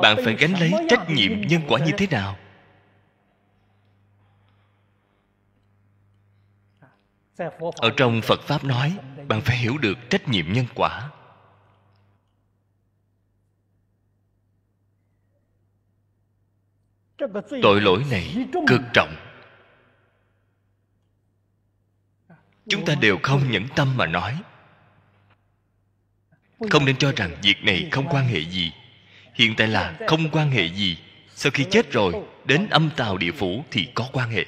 bạn phải gánh lấy trách nhiệm nhân quả như thế nào ở trong phật pháp nói bạn phải hiểu được trách nhiệm nhân quả tội lỗi này cực trọng chúng ta đều không nhẫn tâm mà nói không nên cho rằng việc này không quan hệ gì hiện tại là không quan hệ gì sau khi chết rồi đến âm tàu địa phủ thì có quan hệ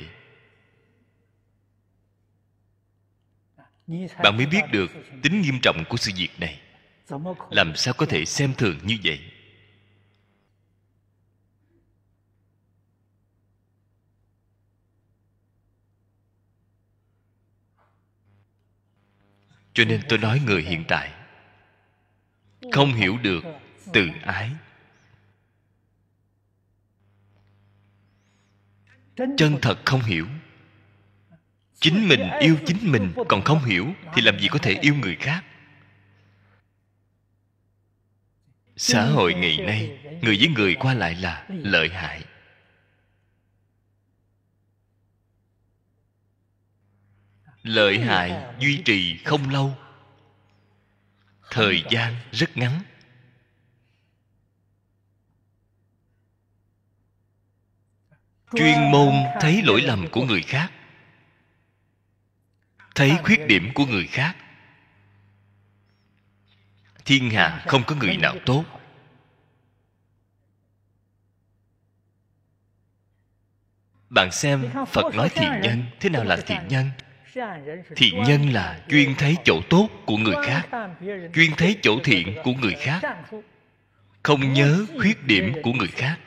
bạn mới biết được tính nghiêm trọng của sự việc này làm sao có thể xem thường như vậy cho nên tôi nói người hiện tại không hiểu được từ ái chân thật không hiểu chính mình yêu chính mình còn không hiểu thì làm gì có thể yêu người khác xã hội ngày nay người với người qua lại là lợi hại lợi hại duy trì không lâu thời gian rất ngắn chuyên môn thấy lỗi lầm của người khác thấy ờ, khuyết ừ. điểm của người khác thiên hạ không có người nào tốt bạn xem phật nói thiện nhân thế nào là thiện nhân thiện nhân là chuyên thấy chỗ tốt của người khác chuyên thấy chỗ thiện của người khác không nhớ khuyết điểm của người khác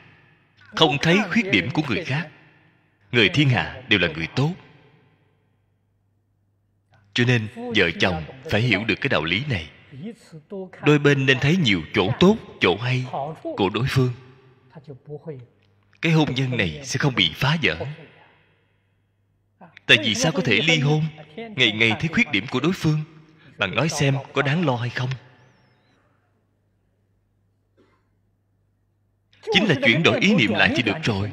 không thấy khuyết điểm của người khác người thiên hạ đều là người tốt cho nên vợ chồng phải hiểu được cái đạo lý này đôi bên nên thấy nhiều chỗ tốt chỗ hay của đối phương cái hôn nhân này sẽ không bị phá vỡ tại vì sao có thể ly hôn ngày ngày thấy khuyết điểm của đối phương bạn nói xem có đáng lo hay không chính là chuyển đổi ý niệm lại thì được rồi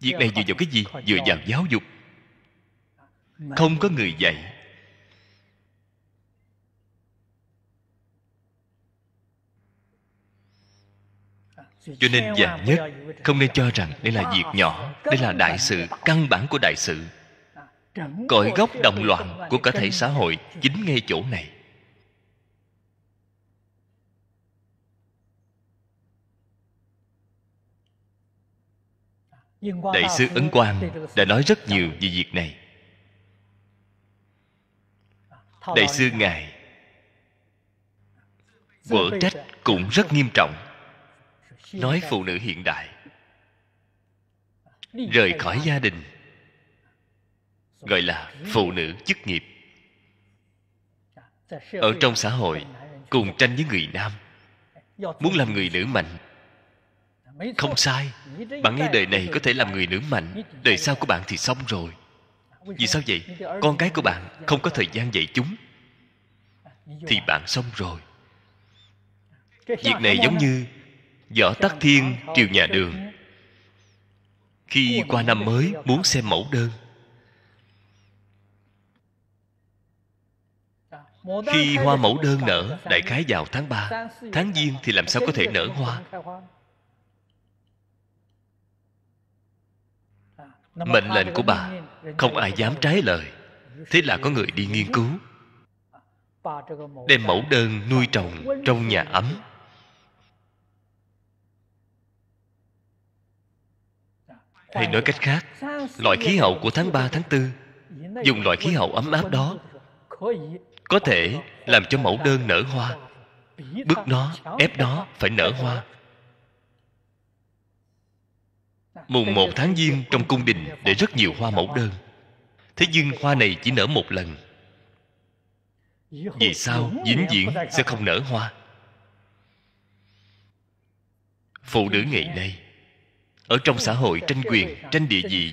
việc này dựa vào cái gì dựa vào giáo dục không có người dạy cho nên dạng nhất không nên cho rằng đây là việc nhỏ đây là đại sự căn bản của đại sự cội gốc động loạn của cả thể xã hội chính ngay chỗ này đại sư ấn quang đã nói rất nhiều về việc này à, đại sư ngài vỡ trách cũng rất nghiêm trọng nói phụ nữ hiện đại rời khỏi gia đình gọi là phụ nữ chức nghiệp ở trong xã hội cùng tranh với người nam muốn làm người nữ mạnh không sai bạn ngay đời này có thể làm người nữ mạnh đời sau của bạn thì xong rồi vì sao vậy con cái của bạn không có thời gian dạy chúng thì bạn xong rồi việc này giống như võ tắc thiên triều nhà đường khi qua năm mới muốn xem mẫu đơn khi hoa mẫu đơn nở đại khái vào tháng 3 tháng giêng thì làm sao có thể nở hoa mệnh lệnh của bà không ai dám trái lời thế là có người đi nghiên cứu đem mẫu đơn nuôi trồng trong nhà ấm hay nói cách khác loại khí hậu của tháng 3, tháng 4 dùng loại khí hậu ấm áp đó có thể làm cho mẫu đơn nở hoa bức nó ép nó phải nở hoa mùng một tháng giêng trong cung đình để rất nhiều hoa mẫu đơn thế nhưng hoa này chỉ nở một lần vì sao dính viễn sẽ không nở hoa phụ nữ ngày nay ở trong xã hội tranh quyền tranh địa vị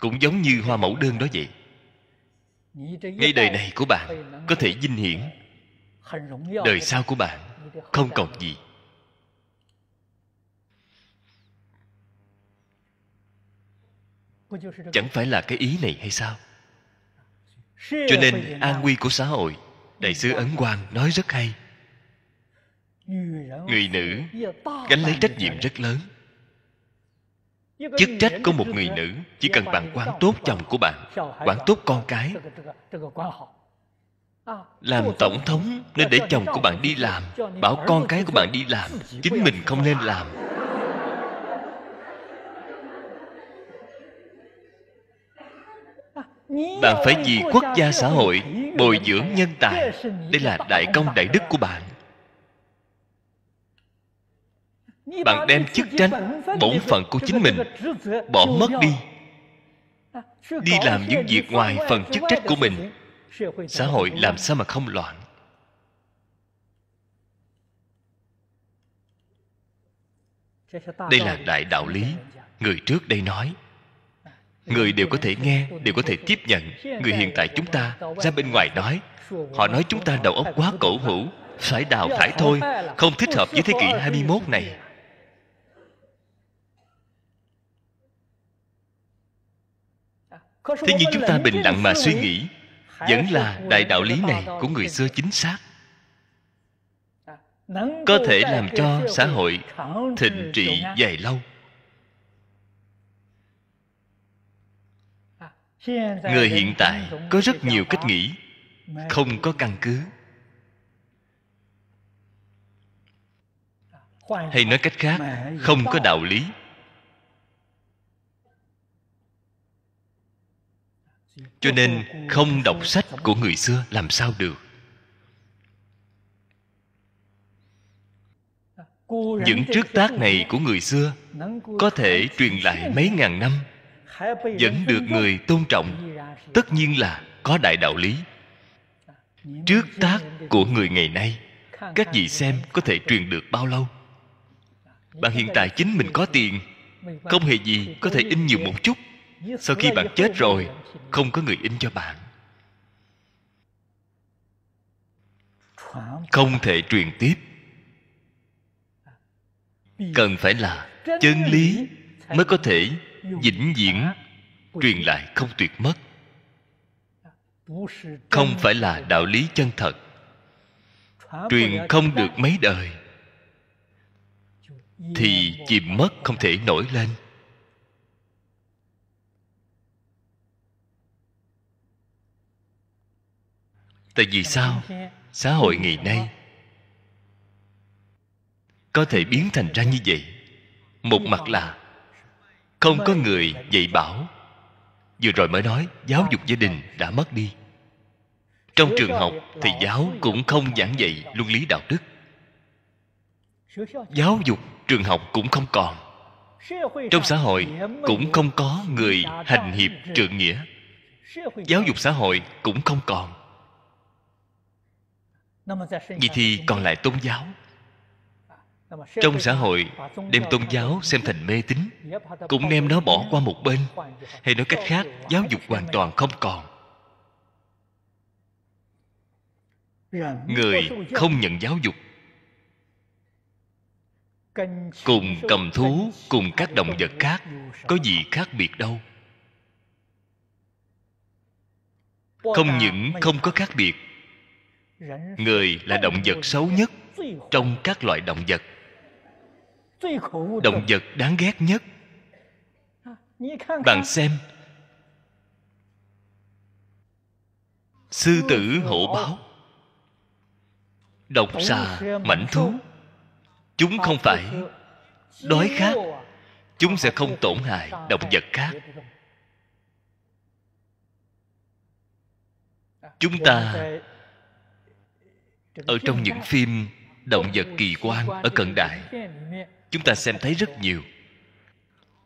cũng giống như hoa mẫu đơn đó vậy ngay đời này của bạn có thể vinh hiển đời sau của bạn không còn gì chẳng phải là cái ý này hay sao cho nên an nguy của xã hội đại sứ ấn quang nói rất hay người nữ gánh lấy trách nhiệm rất lớn chức trách của một người nữ chỉ cần bạn quản tốt chồng của bạn quản tốt con cái làm tổng thống nên để chồng của bạn đi làm bảo con cái của bạn đi làm chính mình không nên làm bạn phải vì quốc gia xã hội bồi dưỡng nhân tài đây là đại công đại đức của bạn bạn đem chức trách bổn phận của chính mình bỏ mất đi à, đi làm những việc ngoài phần chức trách của mình xã hội làm sao mà không loạn đây là đại đạo lý người trước đây nói người đều có thể nghe đều có thể tiếp nhận người hiện tại chúng ta ra bên ngoài nói họ nói chúng ta đầu óc quá cổ hủ phải đào thải thôi không thích hợp với thế kỷ 21 này thế nhưng chúng ta bình lặng mà suy nghĩ vẫn là đại đạo lý này của người xưa chính xác à, có thể làm cho xã hội thịnh trị dài lâu à, người hiện tại có rất nhiều cách nghĩ không có căn cứ à, hay nói cách khác không có đạo lý cho nên không đọc sách của người xưa làm sao được những trước tác này của người xưa có thể truyền lại mấy ngàn năm vẫn được người tôn trọng tất nhiên là có đại đạo lý trước tác của người ngày nay các vị xem có thể truyền được bao lâu bạn hiện tại chính mình có tiền không hề gì có thể in nhiều một chút sau khi bạn chết rồi không có người in cho bạn không thể truyền tiếp cần phải là chân lý mới có thể vĩnh viễn truyền lại không tuyệt mất không phải là đạo lý chân thật truyền không được mấy đời thì chìm mất không thể nổi lên tại vì sao xã hội ngày nay có thể biến thành ra như vậy một mặt là không có người dạy bảo vừa rồi mới nói giáo dục gia đình đã mất đi trong trường học thì giáo cũng không giảng dạy luân lý đạo đức giáo dục trường học cũng không còn trong xã hội cũng không có người hành hiệp trượng nghĩa giáo dục xã hội cũng không còn vậy thì còn lại tôn giáo trong xã hội đem tôn giáo xem thành mê tín cũng đem nó bỏ qua một bên hay nói cách khác giáo dục hoàn toàn không còn người không nhận giáo dục cùng cầm thú cùng các động vật khác có gì khác biệt đâu không những không có khác biệt người là động vật xấu nhất trong các loại động vật động vật đáng ghét nhất bạn xem sư tử hổ báo độc xà mảnh thú chúng không phải đói khát chúng sẽ không tổn hại động vật khác chúng ta ở trong những phim động vật kỳ quan ở cận đại chúng ta xem thấy rất nhiều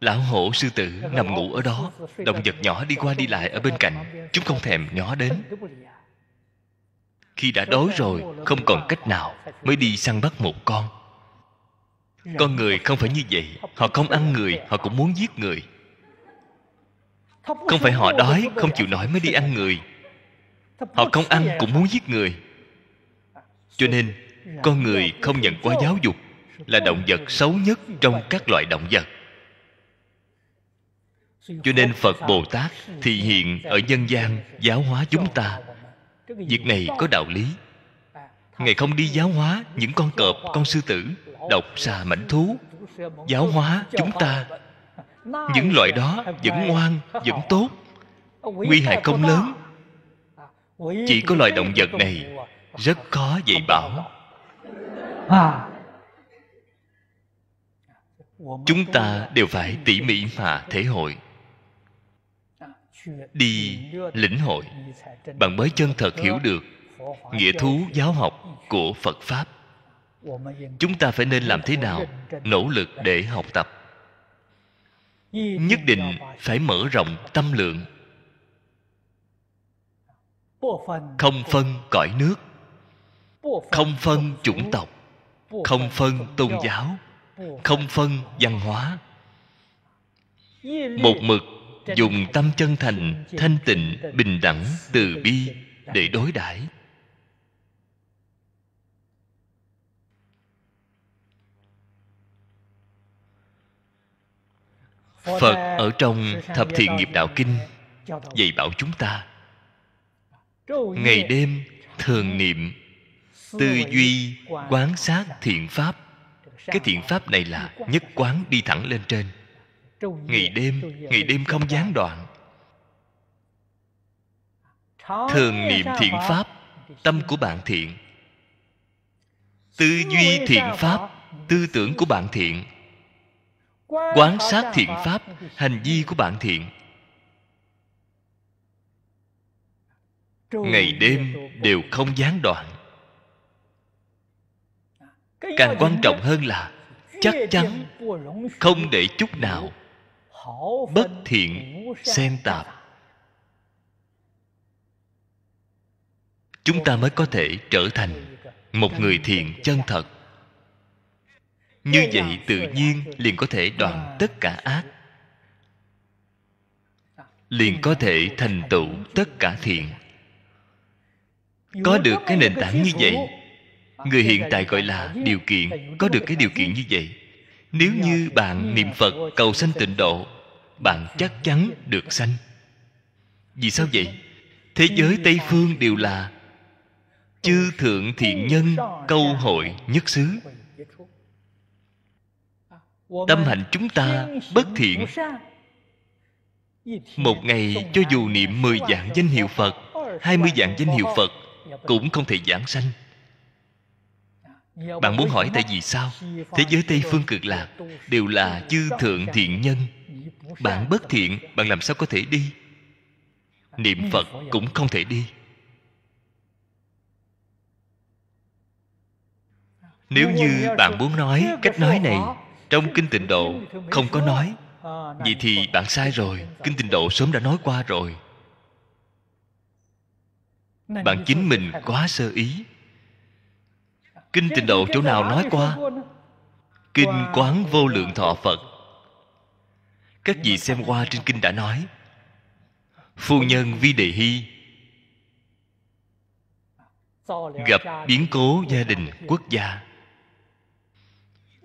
lão hổ sư tử nằm ngủ ở đó động vật nhỏ đi qua đi lại ở bên cạnh chúng không thèm nhỏ đến khi đã đói rồi không còn cách nào mới đi săn bắt một con con người không phải như vậy họ không ăn người họ cũng muốn giết người không phải họ đói không chịu nổi mới đi ăn người họ không ăn cũng muốn giết người cho nên con người không nhận qua giáo dục là động vật xấu nhất trong các loại động vật cho nên phật bồ tát thì hiện ở nhân gian giáo hóa chúng ta việc này có đạo lý ngài không đi giáo hóa những con cọp con sư tử độc xà mảnh thú giáo hóa chúng ta những loại đó vẫn ngoan vẫn tốt nguy hại không lớn chỉ có loài động vật này rất khó dạy bảo à. chúng ta đều phải tỉ mỉ mà thể hội đi lĩnh hội bạn mới chân thật hiểu được nghĩa thú giáo học của phật pháp chúng ta phải nên làm thế nào nỗ lực để học tập nhất định phải mở rộng tâm lượng không phân cõi nước không phân chủng tộc không phân tôn giáo không phân văn hóa một mực dùng tâm chân thành thanh tịnh bình đẳng từ bi để đối đãi phật ở trong thập thiện nghiệp đạo kinh dạy bảo chúng ta ngày đêm thường niệm tư duy quán sát thiện pháp cái thiện pháp này là nhất quán đi thẳng lên trên ngày đêm ngày đêm không gián đoạn thường niệm thiện pháp tâm của bạn thiện tư duy thiện pháp tư tưởng của bạn thiện quán sát thiện pháp hành vi của bạn thiện ngày đêm đều không gián đoạn càng quan trọng hơn là chắc chắn không để chút nào bất thiện xen tạp chúng ta mới có thể trở thành một người thiện chân thật như vậy tự nhiên liền có thể đoạn tất cả ác à, liền có thể thành tựu tất cả thiện có được cái nền tảng như vậy người hiện tại gọi là điều kiện có được cái điều kiện như vậy nếu như bạn niệm phật cầu sanh tịnh độ bạn chắc chắn được sanh vì sao vậy thế giới tây phương đều là chư thượng thiện nhân câu hội nhất xứ tâm hạnh chúng ta bất thiện một ngày cho dù niệm mười dạng danh hiệu Phật hai mươi dạng danh hiệu Phật Cũng không thể giảng sanh bạn muốn hỏi tại vì sao thế giới tây phương cực lạc đều là chư thượng thiện nhân bạn bất thiện bạn làm sao có thể đi niệm phật cũng không thể đi nếu như bạn muốn nói cách nói này trong kinh tịnh độ không có nói à, vậy thì bạn sai rồi kinh tịnh độ sớm đã nói qua rồi bạn chính mình quá sơ ý kinh tịnh độ chỗ nào nói qua kinh quán vô lượng thọ phật các vị xem qua trên kinh đã nói phu nhân vi đề hy gặp biến cố gia đình quốc gia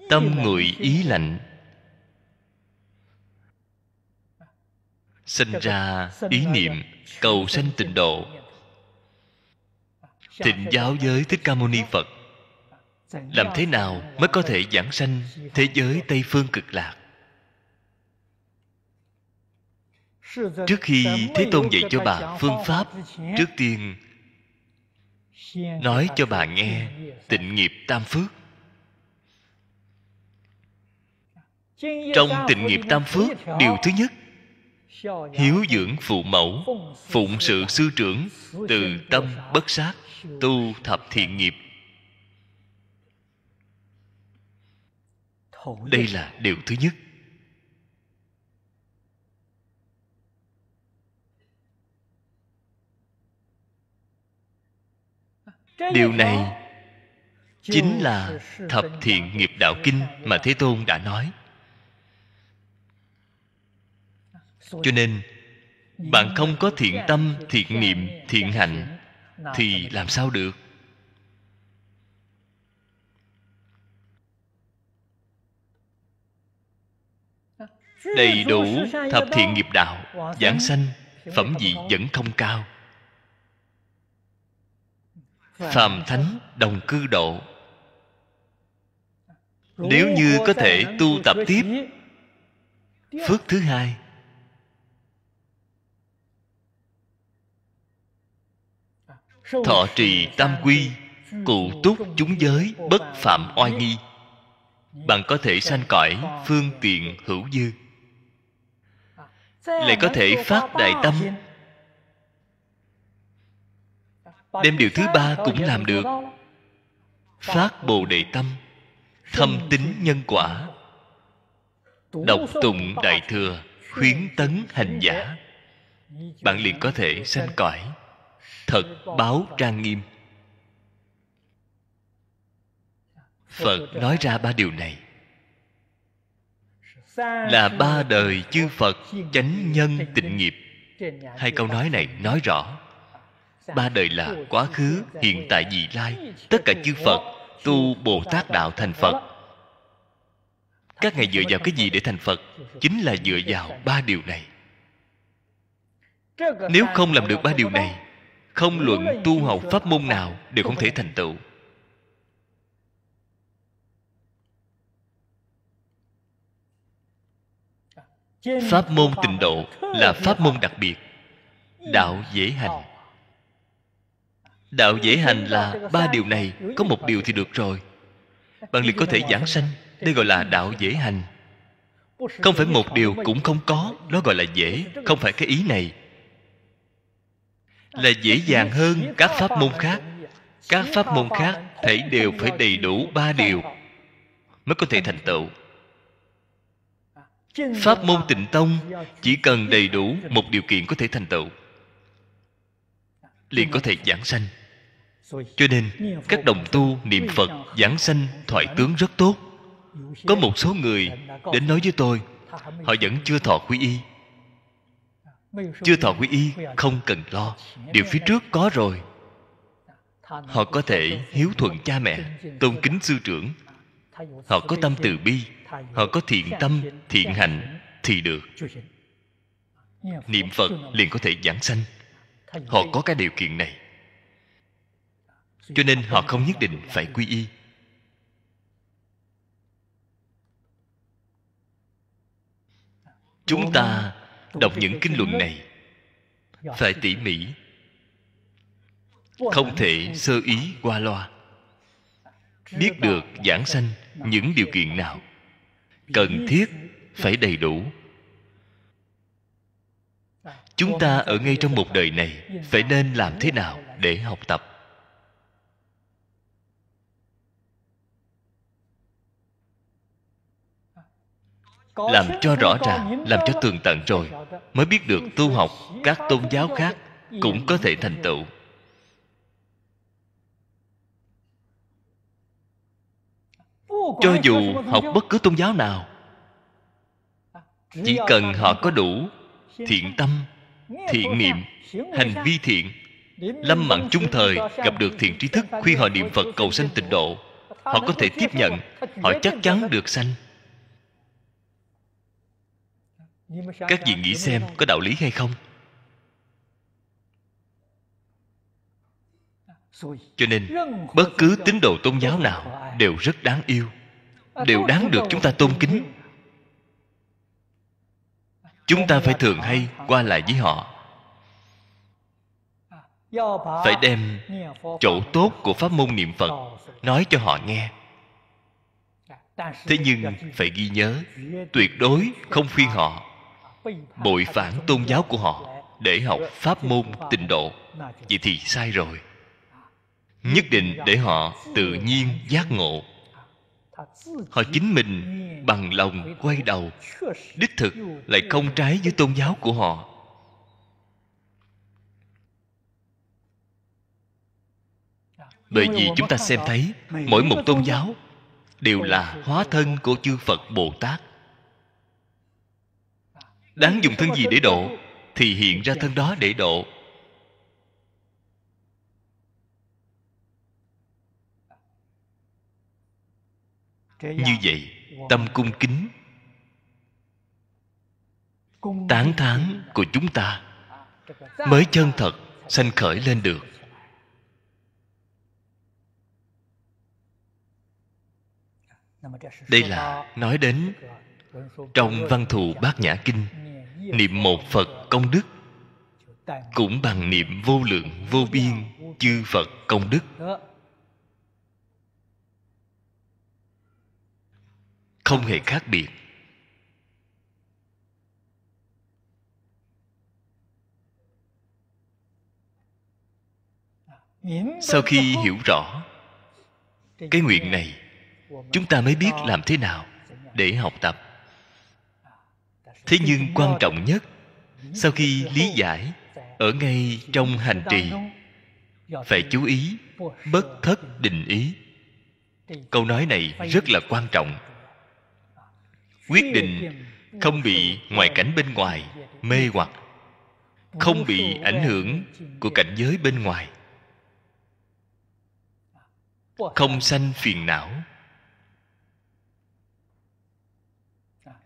tâm nguội ý lạnh sinh ra ý niệm cầu sanh tịnh độ thịnh giáo giới thích ca mâu ni phật làm thế nào mới có thể giảng sanh thế giới tây phương cực lạc trước khi thế tôn dạy cho bà phương pháp trước tiên nói cho bà nghe tịnh nghiệp tam phước trong tịnh nghiệp tam phước điều thứ nhất hiếu dưỡng phụ mẫu phụng sự sư trưởng từ tâm bất sát tu thập thiện nghiệp đây là điều thứ nhất điều này chính là thập thiện nghiệp đạo kinh mà thế tôn đã nói cho nên bạn không có thiện tâm thiện niệm thiện hạnh thì làm sao được đầy đủ thập thiện nghiệp đạo giảng sanh phẩm vị vẫn không cao phàm thánh đồng cư độ nếu như có thể tu tập tiếp phước thứ hai thọ trì tam quy cụ túc chúng giới bất phạm oai nghi bạn có thể sanh cõi phương tiện hữu dư lại có thể phát đại tâm đem điều thứ ba cũng làm được phát bồ đề tâm thâm tính nhân quả đọc tụng đại thừa khuyến tấn hành giả bạn liền có thể sanh cõi thật báo trang nghiêm phật nói ra ba điều này là ba đời chư phật chánh nhân tịnh nghiệp hai câu nói này nói rõ ba đời là quá khứ hiện tại vị lai tất cả chư phật tu bồ tát đạo thành phật các ngài dựa vào cái gì để thành phật chính là dựa vào ba điều này nếu không làm được ba điều này không luận tu học pháp môn nào đều không thể thành tựu pháp môn tịnh độ là pháp môn đặc biệt đạo dễ hành đạo dễ hành là ba điều này có một điều thì được rồi bạn liền có thể giảng sanh đây gọi là đạo dễ hành không phải một điều cũng không có đó gọi là dễ không phải cái ý này là dễ dàng hơn các pháp môn khác các pháp môn khác thảy đều phải đầy đủ ba điều mới có thể thành tựu pháp môn tịnh tông chỉ cần đầy đủ một điều kiện có thể thành tựu liền có thể giảng sanh cho nên các đồng tu niệm phật giảng sanh thoại tướng rất tốt có một số người đến nói với tôi họ vẫn chưa thọ quy y chưa thọ quy y không cần lo điều phía trước có rồi họ có thể hiếu thuận cha mẹ tôn kính sư trưởng họ có tâm từ bi họ có thiện tâm thiện hạnh thì được niệm phật liền có thể giảng sanh họ có cái điều kiện này cho nên họ không nhất định phải quy y chúng ta đọc những kinh luận này phải tỉ mỉ không thể sơ ý qua loa biết được giảng sanh những điều kiện nào cần thiết phải đầy đủ chúng ta ở ngay trong một đời này phải nên làm thế nào để học tập làm cho rõ ràng làm cho tường tận rồi mới biết được tu học các tôn giáo khác cũng có thể thành tựu cho dù học bất cứ tôn giáo nào chỉ cần họ có đủ thiện tâm thiện niệm hành vi thiện lâm mạng chung thời gặp được thiện trí thức khuyên họ niệm phật cầu sanh tịnh độ họ có thể tiếp nhận họ chắc chắn được sanh các vị nghĩ xem có đạo lý hay không cho nên bất cứ tín đồ tôn giáo nào đều rất đáng yêu à, đều đáng được chúng ta tôn kính chúng ta phải thường hay qua lại với họ à, phải đem chỗ tốt của pháp môn niệm phật nói cho họ nghe dạ, thế nhưng phải ghi nhớ tuyệt đối không khuyên họ à, bội phản tôn giáo của họ để học pháp môn tịnh độ vậy thì sai rồi nhất định để họ tự nhiên giác ngộ họ chính mình bằng lòng quay đầu đích thực lại không trái với tôn giáo của họ bởi vì chúng ta xem thấy mỗi một tôn giáo đều là hóa thân của chư phật bồ tát đáng dùng thân gì để độ thì hiện ra thân đó để độ như vậy tâm cung kính tán thán của chúng ta mới chân thật sanh khởi lên được đây là nói đến trong văn thù bát nhã kinh niệm một phật công đức cũng bằng niệm vô lượng vô biên chư phật công đức không hề khác biệt sau khi hiểu rõ cái nguyện này chúng ta mới biết làm thế nào để học tập thế nhưng quan trọng nhất sau khi lý giải ở ngay trong hành trì phải chú ý bất thất định ý câu nói này rất là quan trọng quyết định không bị ngoại cảnh bên ngoài mê hoặc không bị ảnh hưởng của cảnh giới bên ngoài không sanh phiền não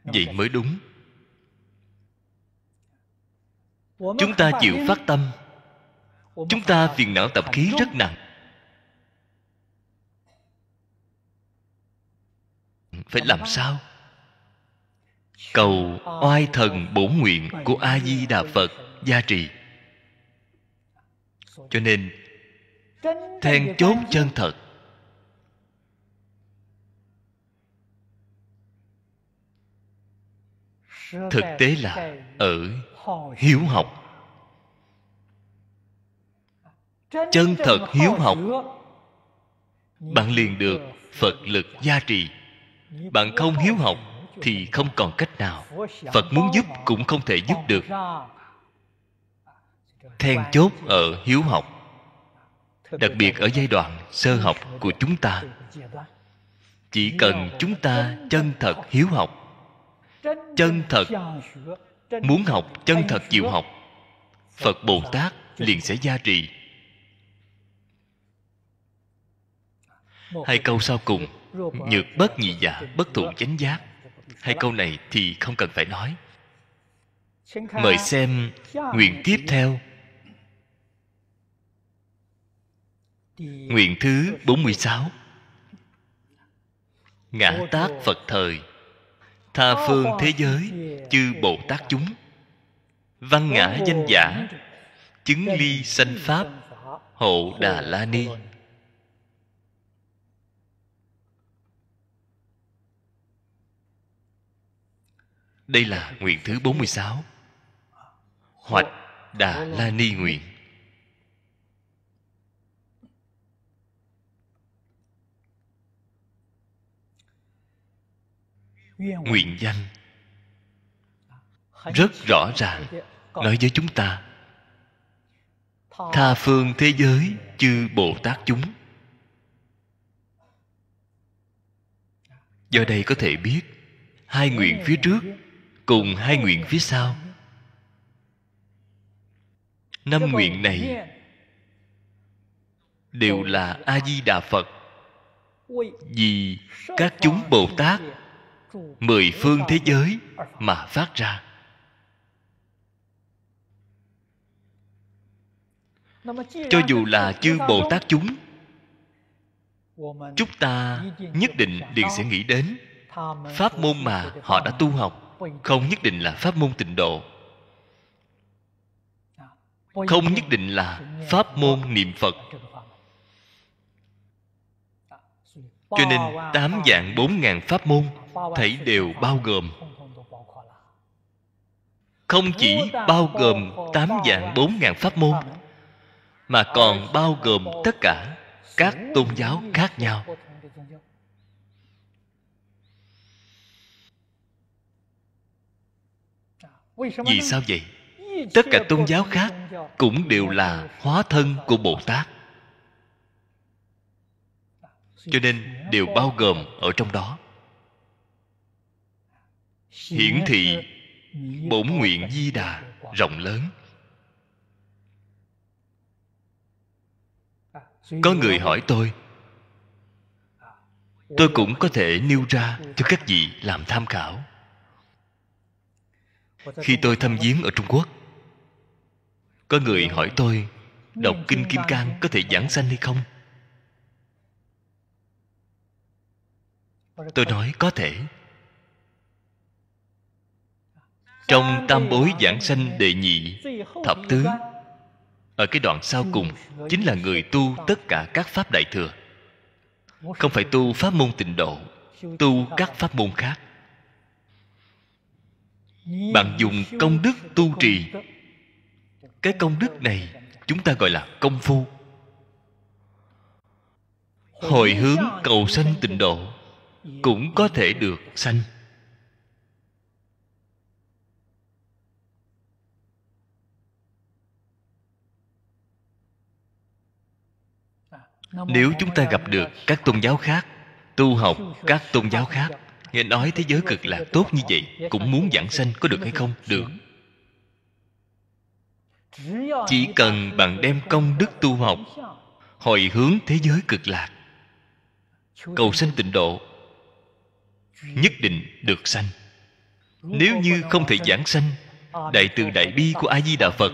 vậy mới đúng chúng ta chịu phát tâm chúng ta phiền não tập khí rất nặng phải làm sao cầu oai thần bổ nguyện của a di đà phật gia trì cho nên then chốt chân thật thực tế là ở hiếu học chân thật hiếu học bạn liền được phật lực gia trì bạn không hiếu học thì không còn cách nào phật muốn giúp cũng không thể giúp được then chốt ở hiếu học đặc biệt ở giai đoạn sơ học của chúng ta chỉ cần chúng ta chân thật hiếu học chân thật muốn học chân thật chịu học phật bồ tát liền sẽ gia trì hai câu sau cùng nhược bất nhị giả dạ bất thụ chánh giác hai câu này thì không cần phải nói mời xem nguyện tiếp theo nguyện thứ 46 ngã tác phật thời tha phương thế giới chư bồ tát chúng văn ngã danh giả chứng ly sanh pháp hộ đà la ni Đây là nguyện thứ 46 Hoạch Đà La Ni Nguyện Nguyện danh Rất rõ ràng Nói với chúng ta Tha phương thế giới Chư Bồ Tát chúng Do đây có thể biết Hai nguyện phía trước cùng hai nguyện phía sau năm nguyện này đều là a di đà phật vì các chúng bồ tát mười phương thế giới mà phát ra cho dù là chư bồ tát chúng chúng ta nhất định liền sẽ nghĩ đến pháp môn mà họ đã tu học không nhất định là pháp môn tịnh độ không nhất định là pháp môn niệm phật cho nên tám dạng bốn ngàn pháp môn thảy đều bao gồm không chỉ bao gồm tám dạng bốn ngàn pháp môn mà còn bao gồm tất cả các tôn giáo khác nhau vì sao vậy tất cả tôn giáo khác cũng đều là hóa thân của bồ tát cho nên đều bao gồm ở trong đó hiển thị bổn nguyện di đà rộng lớn à, có người hỏi tôi à, tôi cũng có thể nêu ra cho các vị làm tham khảo khi tôi thăm viếng ở trung quốc có người hỏi tôi đọc kinh kim cang có thể giảng sanh hay không tôi nói có thể trong tam bối giảng sanh đệ nhị thập tứ ở cái đoạn sau cùng chính là người tu tất cả các pháp đại thừa không phải tu pháp môn tịnh độ tu các pháp môn khác bạn dùng công đức tu trì cái công đức này chúng ta gọi là công phu hồi hướng cầu sanh tịnh độ cũng có thể được sanh nếu chúng ta gặp được các tôn giáo khác tu học các tôn giáo khác Nghe nói thế giới cực lạc tốt như vậy Cũng muốn giảng sanh có được hay không? Được Chỉ cần bạn đem công đức tu học Hồi hướng thế giới cực lạc Cầu sanh tịnh độ Nhất định được sanh Nếu như không thể giảng sanh Đại từ đại bi của A-di-đà Phật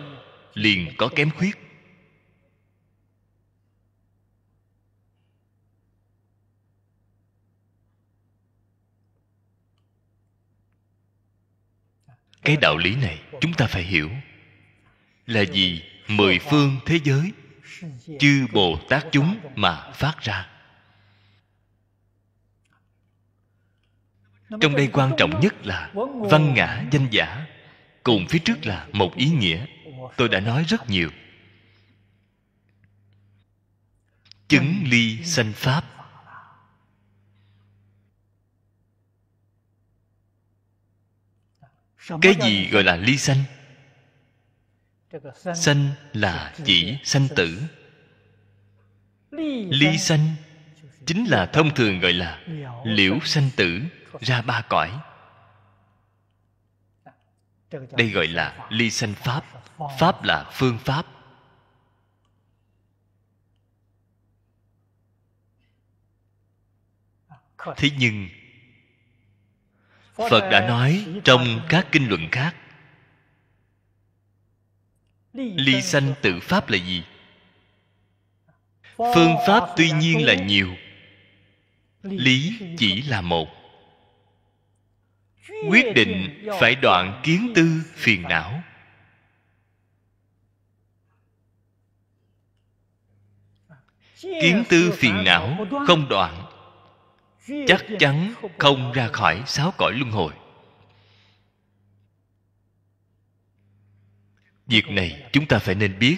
Liền có kém khuyết cái đạo lý này chúng ta phải hiểu là gì mười phương thế giới chư bồ tát chúng mà phát ra trong đây quan trọng nhất là văn ngã danh giả cùng phía trước là một ý nghĩa tôi đã nói rất nhiều chứng ly sanh pháp cái gì gọi là ly sanh sanh là chỉ sanh tử ly sanh chính là thông thường gọi là liễu sanh tử ra ba cõi đây gọi là ly sanh pháp pháp là phương pháp à, thế nhưng phật đã nói trong các kinh luận khác ly sanh tự pháp là gì phương pháp tuy nhiên là nhiều lý chỉ là một quyết định phải đoạn kiến tư phiền não kiến tư phiền não không đoạn chắc chắn không ra khỏi sáu cõi luân hồi việc này chúng ta phải nên biết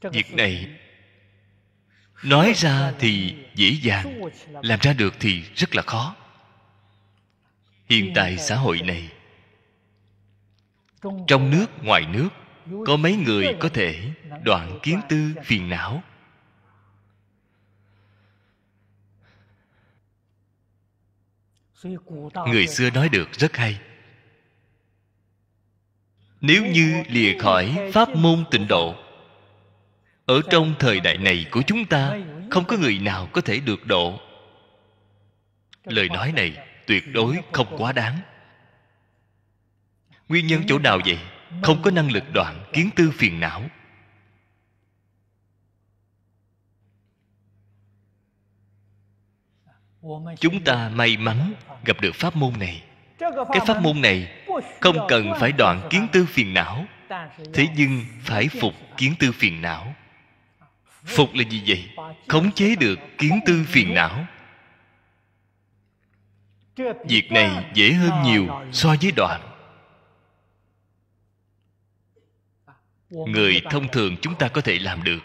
việc này nói ra thì dễ dàng làm ra được thì rất là khó hiện tại xã hội này trong nước ngoài nước có mấy người có thể đoạn kiến tư phiền não người xưa nói được rất hay nếu như lìa khỏi pháp môn tịnh độ ở trong thời đại này của chúng ta không có người nào có thể được độ lời nói này tuyệt đối không quá đáng nguyên nhân chỗ nào vậy không có năng lực đoạn kiến tư phiền não chúng ta may mắn gặp được pháp môn này cái pháp môn này không cần phải đoạn kiến tư phiền não thế nhưng phải phục kiến tư phiền não phục là gì vậy khống chế được kiến tư phiền não việc này dễ hơn nhiều so với đoạn người thông thường chúng ta có thể làm được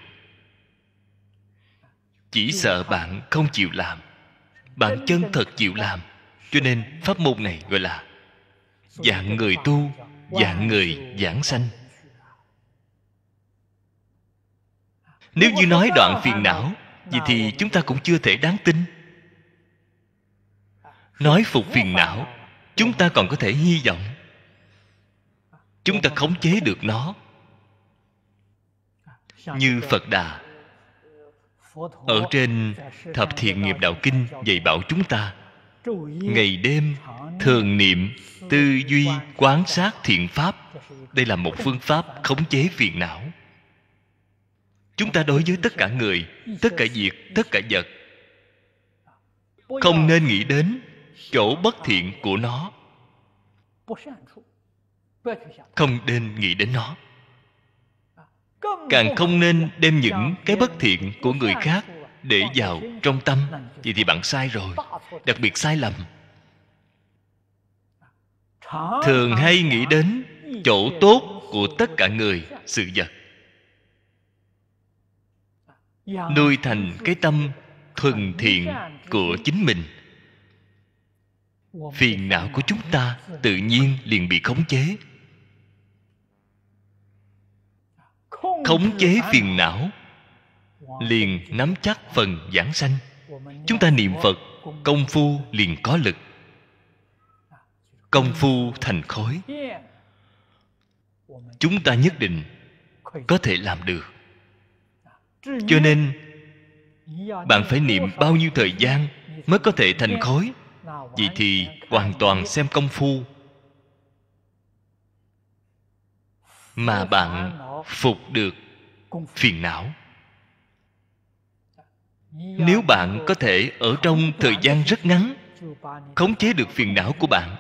chỉ sợ bạn không chịu làm bạn chân thật chịu làm cho nên pháp môn này gọi là dạng người tu dạng người giảng sanh nếu như nói đoạn phiền não vậy thì chúng ta cũng chưa thể đáng tin nói phục phiền não chúng ta còn có thể hy vọng chúng ta khống chế được nó như phật đà ở trên thập thiện nghiệp đạo kinh dạy bảo chúng ta ngày đêm thường niệm tư duy quán sát thiện pháp đây là một phương pháp khống chế phiền não chúng ta đối với tất cả người tất cả việc tất cả vật không nên nghĩ đến chỗ bất thiện của nó không nên nghĩ đến nó càng không nên đem những cái bất thiện của người khác để vào trong tâm vậy thì bạn sai rồi đặc biệt sai lầm thường hay nghĩ đến chỗ tốt của tất cả người sự vật nuôi thành cái tâm thuần thiện của chính mình phiền não của chúng ta tự nhiên liền bị khống chế khống chế phiền não liền nắm chắc phần giảng sanh chúng ta niệm phật công phu liền có lực công phu thành khối chúng ta nhất định có thể làm được cho nên bạn phải niệm bao nhiêu thời gian mới có thể thành khối vậy thì hoàn toàn xem công phu mà bạn phục được phiền não nếu bạn có thể ở trong thời gian rất ngắn khống chế được phiền não của bạn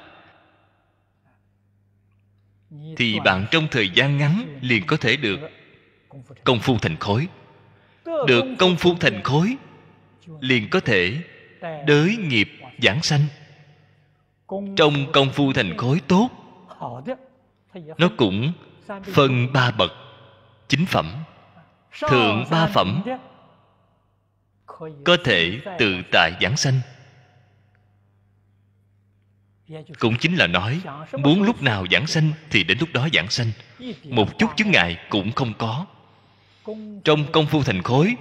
thì bạn trong thời gian ngắn liền có thể được công phu thành khối được công phu thành khối liền có thể đới nghiệp giảng sanh trong công phu thành khối tốt nó cũng phân ba bậc chính phẩm thượng ba phẩm có thể tự tại giảng sanh cũng chính là nói muốn lúc nào giảng sanh thì đến lúc đó giảng sanh một chút chướng ngại cũng không có trong công phu thành khối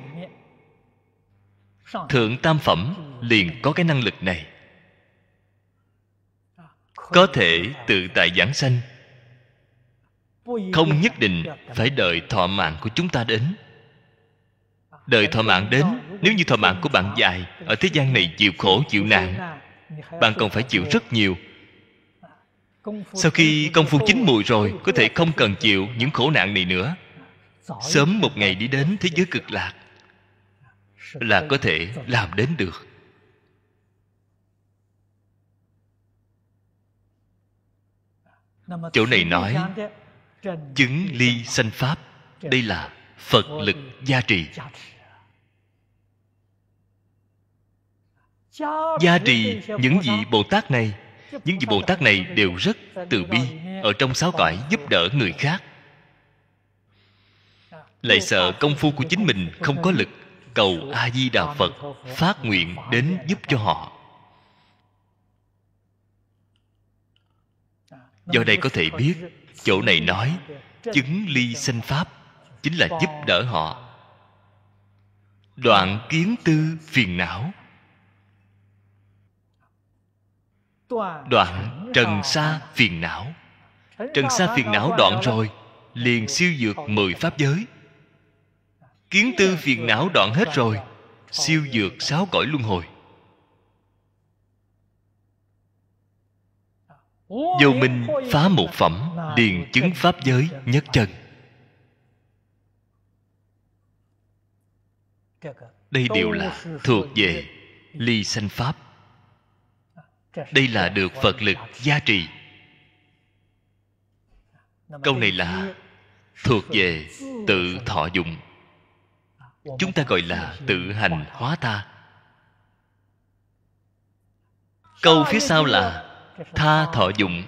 thượng tam phẩm liền có cái năng lực này có thể tự tại giảng sanh không nhất định phải đợi thọ mạng của chúng ta đến đợi thọ mạng đến nếu như thọ mạng của bạn dài ở thế gian này chịu khổ chịu nạn bạn còn phải chịu rất nhiều sau khi công phu chín mùi rồi có thể không cần chịu những khổ nạn này nữa sớm một ngày đi đến thế giới cực lạc là có thể làm đến được chỗ này nói chứng ly sanh pháp đây là phật lực gia trì. gia trì những vị bồ tát này những vị bồ tát này đều rất từ bi ở trong sáu cõi giúp đỡ người khác lại sợ công phu của chính mình không có lực cầu a di đà phật phát nguyện đến giúp cho họ do đây có thể biết chỗ này nói chứng ly sanh pháp chính là giúp đỡ họ đoạn kiến tư phiền não đoạn trần sa phiền não trần sa phiền não đoạn rồi liền siêu dược mười pháp giới kiến tư phiền não đoạn hết rồi siêu dược sáu cõi luân hồi vô minh phá một phẩm điền chứng pháp giới nhất chân đây đều là thuộc về ly sanh pháp đây là được phật lực gia trì câu này là thuộc về tự thọ dụng chúng ta gọi là tự hành hóa ta. câu phía sau là tha thọ dụng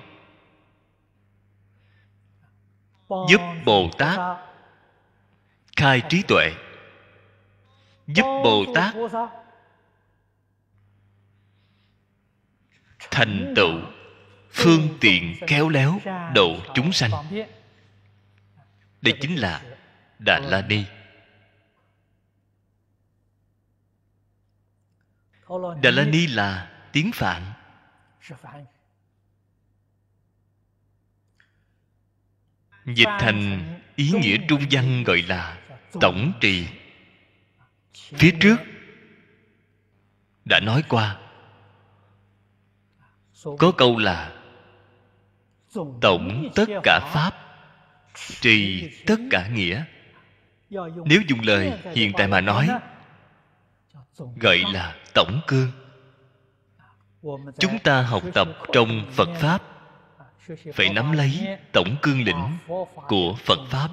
giúp bồ tát khai trí tuệ giúp bồ tát thành tựu phương tiện khéo léo độ chúng sanh đây chính là đà la ni đà la ni là tiếng phạn dịch thành ý nghĩa trung văn gọi là tổng trì phía trước đã nói qua có câu là tổng tất cả pháp trì tất cả nghĩa nếu dùng lời hiện tại mà nói gọi là tổng cương chúng ta học tập trong phật pháp phải nắm lấy tổng cương lĩnh của phật pháp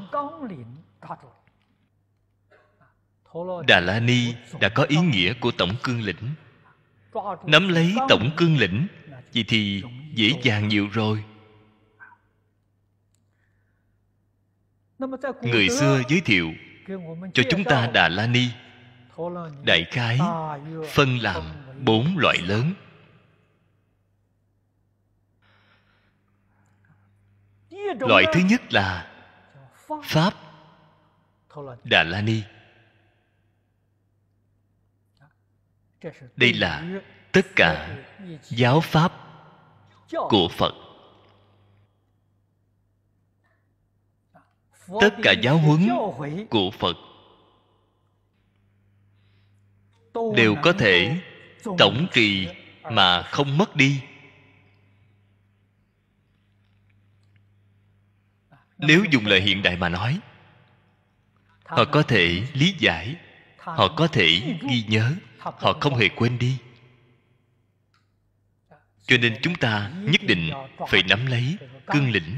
đà la ni đã có ý nghĩa của tổng cương lĩnh nắm lấy tổng cương lĩnh vậy thì dễ dàng nhiều rồi người xưa giới thiệu cho chúng ta đà la ni đại khái phân làm bốn loại lớn loại thứ nhất là pháp đà la ni đây là tất cả giáo pháp của phật tất cả giáo huấn của phật đều có thể tổng trì mà không mất đi nếu dùng lời hiện đại mà nói họ có thể lý giải họ có thể ghi nhớ họ không hề quên đi cho nên chúng ta nhất định phải nắm lấy cương lĩnh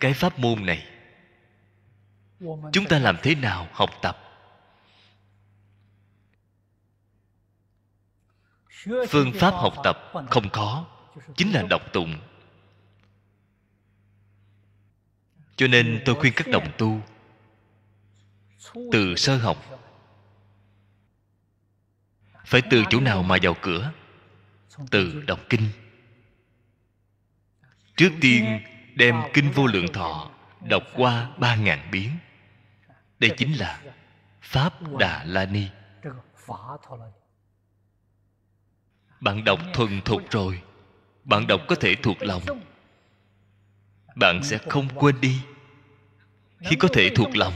cái pháp môn này chúng ta làm thế nào học tập phương pháp học tập không khó chính là đọc tụng cho nên tôi khuyên các đồng tu từ sơ học phải từ chỗ nào mà vào cửa từ đọc kinh trước tiên đem kinh vô lượng thọ đọc qua ba ngàn biến đây chính là pháp đà la ni bạn đọc thuần thục rồi bạn đọc có thể thuộc lòng bạn sẽ không quên đi khi có thể thuộc lòng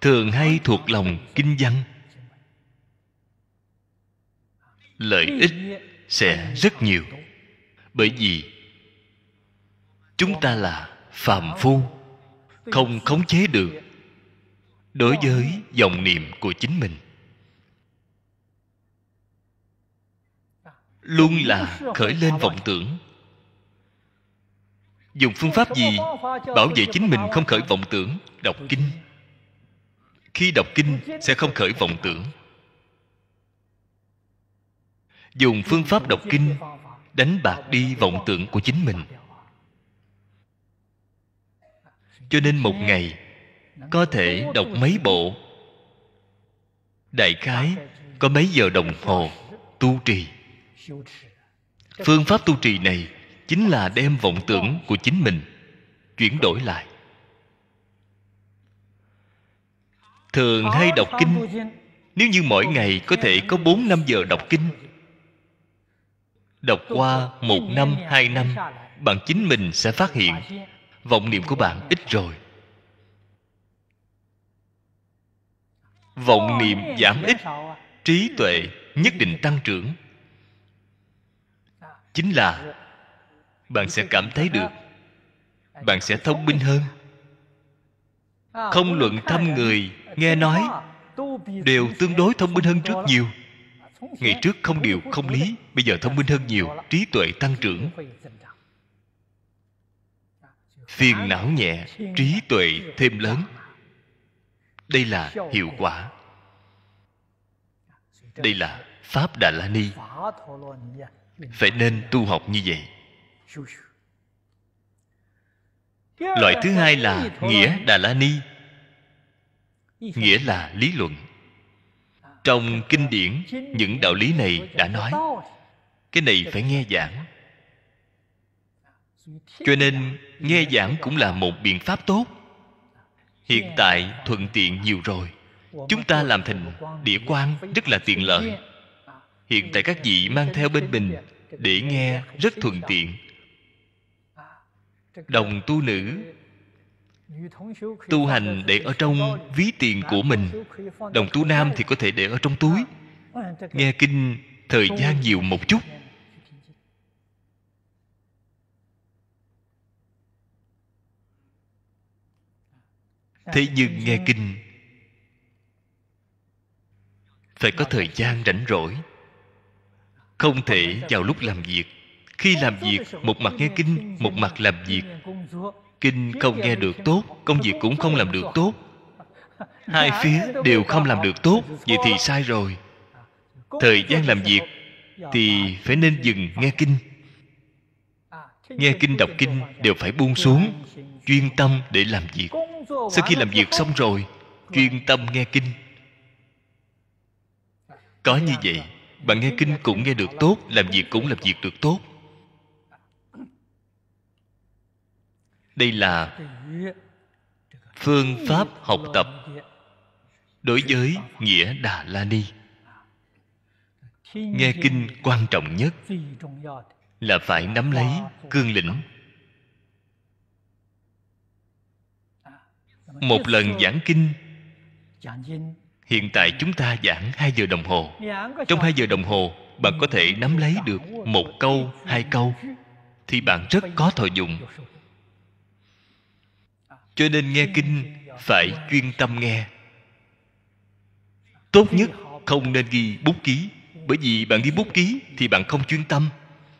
thường hay thuộc lòng kinh văn lợi ích sẽ rất nhiều bởi vì chúng ta là phàm phu không khống chế được đối với dòng niệm của chính mình luôn là khởi lên vọng tưởng dùng phương pháp gì bảo vệ chính mình không khởi vọng tưởng đọc kinh khi đọc kinh sẽ không khởi vọng tưởng dùng phương pháp đọc kinh đánh bạc đi vọng tưởng của chính mình cho nên một ngày có thể đọc mấy bộ đại khái có mấy giờ đồng hồ tu trì phương pháp tu trì này chính là đem vọng tưởng của chính mình chuyển đổi lại thường hay đọc kinh nếu như mỗi ngày có thể có 4 năm giờ đọc kinh Đọc qua một năm, hai năm Bạn chính mình sẽ phát hiện Vọng niệm của bạn ít rồi Vọng niệm giảm ít Trí tuệ nhất định tăng trưởng chính là bạn sẽ cảm thấy được bạn sẽ thông minh hơn không luận thăm người nghe nói đều tương đối thông minh hơn rất nhiều ngày trước không điều không lý bây giờ thông minh hơn nhiều trí tuệ tăng trưởng phiền não nhẹ trí tuệ thêm lớn đây là hiệu quả đây là pháp đà la ni phải nên tu học như vậy loại thứ hai là nghĩa đà la ni nghĩa là lý luận trong kinh điển những đạo lý này đã nói cái này phải nghe giảng cho nên nghe giảng cũng là một biện pháp tốt hiện tại thuận tiện nhiều rồi chúng ta làm thành địa quan rất là tiện lợi hiện tại các vị mang theo bên mình để nghe rất thuận tiện đồng tu nữ tu hành để ở trong ví tiền của mình đồng tu nam thì có thể để ở trong túi nghe kinh thời gian nhiều một chút thế nhưng nghe kinh phải có thời gian rảnh rỗi không thể vào lúc làm việc khi làm việc một mặt nghe kinh một mặt làm việc kinh không nghe được tốt công việc cũng không làm được tốt hai phía đều không làm được tốt vậy thì sai rồi thời gian làm việc thì phải nên dừng nghe kinh nghe kinh đọc kinh đều phải buông xuống chuyên tâm để làm việc sau khi làm việc xong rồi chuyên tâm nghe kinh có như vậy bạn nghe kinh cũng nghe được tốt làm việc cũng làm việc được tốt đây là phương pháp học tập đối với nghĩa đà la ni nghe kinh quan trọng nhất là phải nắm lấy cương lĩnh một lần giảng kinh hiện tại chúng ta giảng hai giờ đồng hồ trong hai giờ đồng hồ bạn có thể nắm lấy được một câu hai câu thì bạn rất có thời dụng cho nên nghe kinh phải chuyên tâm nghe tốt nhất không nên ghi bút ký bởi vì bạn ghi bút ký thì bạn không chuyên tâm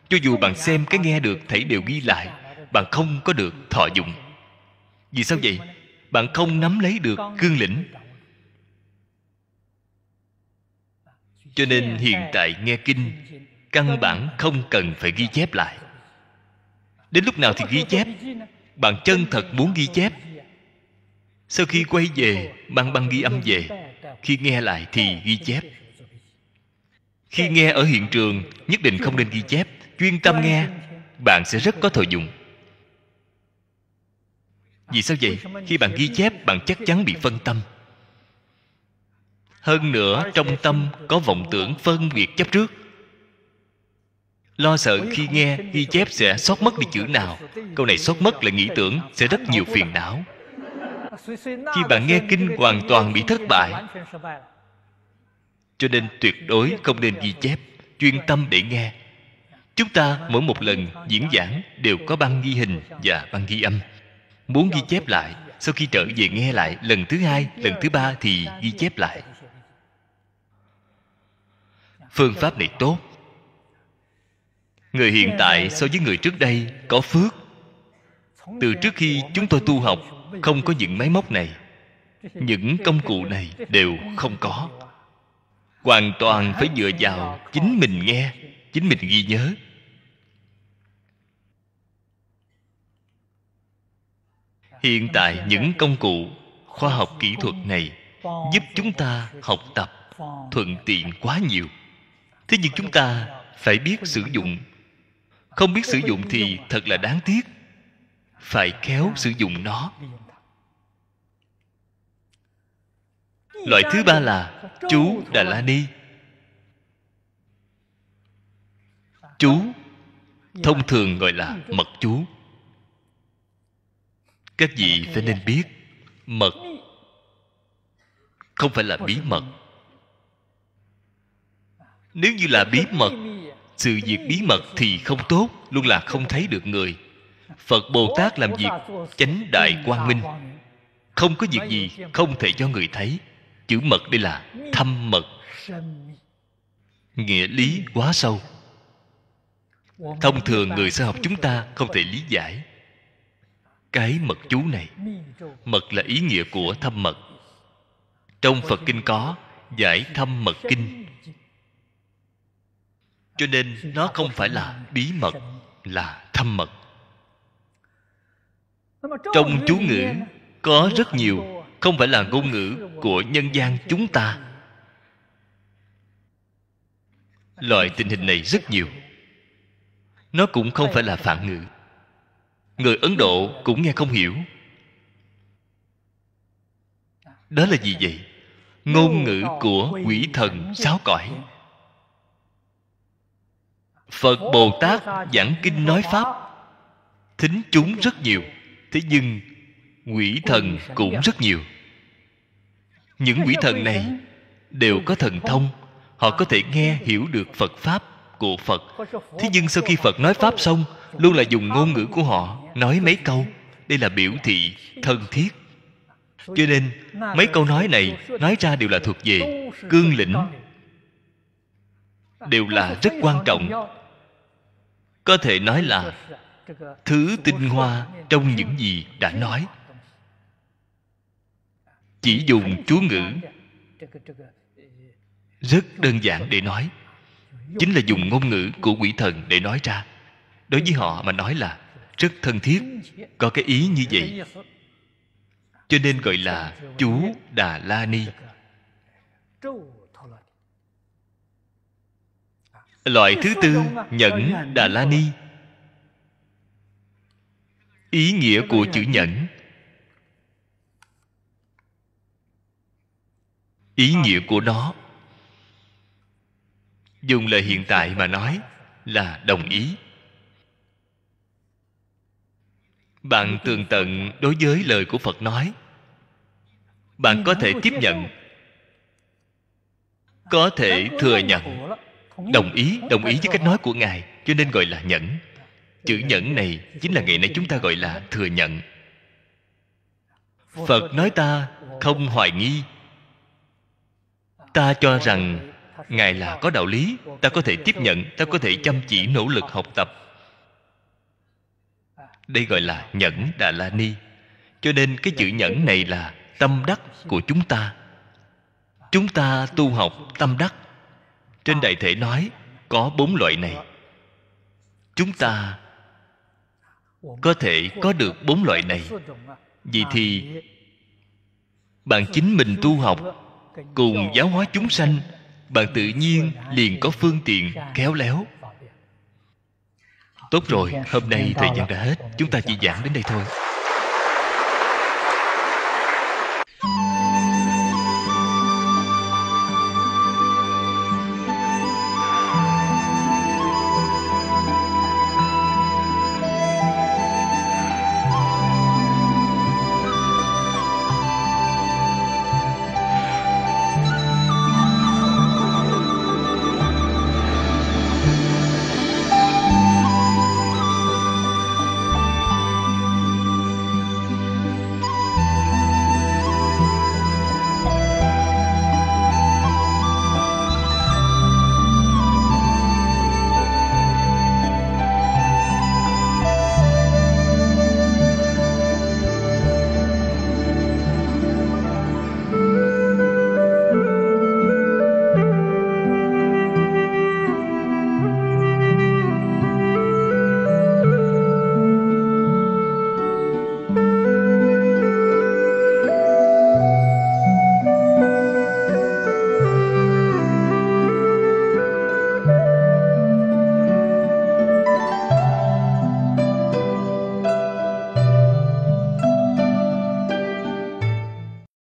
cho dù bạn xem cái nghe được thấy đều ghi lại bạn không có được thọ dụng vì sao vậy bạn không nắm lấy được cương lĩnh cho nên dạ, hiện dạ. tại nghe kinh căn bản không cần phải ghi chép lại đến lúc nào thì ghi chép bạn chân thật muốn ghi chép sau khi quay về mang băng ghi âm về khi nghe lại thì ghi chép khi nghe ở hiện trường nhất định không nên ghi chép chuyên tâm nghe bạn sẽ rất có thời dụng vì sao vậy khi bạn ghi chép bạn chắc chắn bị phân tâm hơn nữa trong tâm có vọng tưởng phân biệt chấp trước lo sợ khi nghe ghi chép sẽ sót mất đi chữ nào câu này sót mất là nghĩ tưởng sẽ rất nhiều phiền não khi bạn nghe kinh hoàn toàn bị thất bại cho nên tuyệt đối không nên ghi chép chuyên tâm để nghe chúng ta vâng, mỗi một lần vâng, vâng, diễn giảng đều có băng ghi hình và băng ghi âm muốn ghi chép lại sau khi trở về nghe lại lần thứ hai lần thứ ba thì ghi chép lại phương pháp này tốt người hiện tại so với người trước đây có phước từ trước khi chúng tôi tu học không có những máy móc này những công cụ này đều không có hoàn toàn phải dựa vào chính mình nghe chính mình ghi nhớ hiện tại những công cụ khoa học kỹ thuật này giúp chúng ta học tập thuận tiện quá nhiều thế nhưng chúng ta phải biết sử dụng không biết sử dụng thì thật là đáng tiếc phải khéo sử dụng nó loại thứ ba là chú đà la ni chú thông thường gọi là mật chú các vị phải nên biết mật không phải là bí mật nếu như là bí mật à? sự việc bí mật à? thì không tốt luôn là không thấy được người phật bồ tát làm việc chánh đại quang minh không có việc gì không thể cho người thấy chữ mật đây là thâm mật nghĩa lý quá sâu thông thường người xã học chúng ta không thể lý giải cái mật chú này mật là ý nghĩa của thâm mật trong phật kinh có giải thâm mật kinh cho nên nó không phải là bí mật là thâm mật trong chú ngữ có rất nhiều không phải là ngôn ngữ của nhân gian chúng ta loại tình hình này rất nhiều nó cũng không phải là phản ngữ người ấn độ cũng nghe không hiểu đó là gì vậy ngôn ngữ của quỷ thần sáu cõi phật bồ tát giảng kinh nói pháp thính chúng rất nhiều thế nhưng quỷ thần cũng rất nhiều những quỷ thần này đều có thần thông họ có thể nghe hiểu được phật pháp của phật thế nhưng sau khi phật nói pháp xong luôn là dùng ngôn ngữ của họ nói mấy câu đây là biểu thị thân thiết cho nên mấy câu nói này nói ra đều là thuộc về cương lĩnh đều là rất quan trọng có thể nói là thứ tinh hoa trong những gì đã nói chỉ dùng chú ngữ rất đơn giản để nói chính là dùng ngôn ngữ của quỷ thần để nói ra đối với họ mà nói là rất thân thiết có cái ý như vậy cho nên gọi là chú đà la ni loại thứ tư nhẫn đà la ni ý nghĩa của chữ nhẫn ý nghĩa của nó dùng lời hiện tại mà nói là đồng ý bạn tường tận đối với lời của phật nói bạn có thể tiếp nhận có thể thừa nhận đồng ý đồng ý với cách nói của ngài cho nên gọi là nhẫn chữ nhẫn này chính là ngày nay chúng ta gọi là thừa nhận phật nói ta không hoài nghi ta cho rằng ngài là có đạo lý ta có thể tiếp nhận ta có thể chăm chỉ nỗ lực học tập đây gọi là nhẫn đà la ni cho nên cái chữ nhẫn này là tâm đắc của chúng ta chúng ta tu học tâm đắc trên đại thể nói có bốn loại này chúng ta có thể có được bốn loại này vì thì bạn chính mình tu học cùng giáo hóa chúng sanh bạn tự nhiên liền có phương tiện khéo léo tốt rồi hôm nay thời gian đã hết chúng ta chỉ giảng đến đây thôi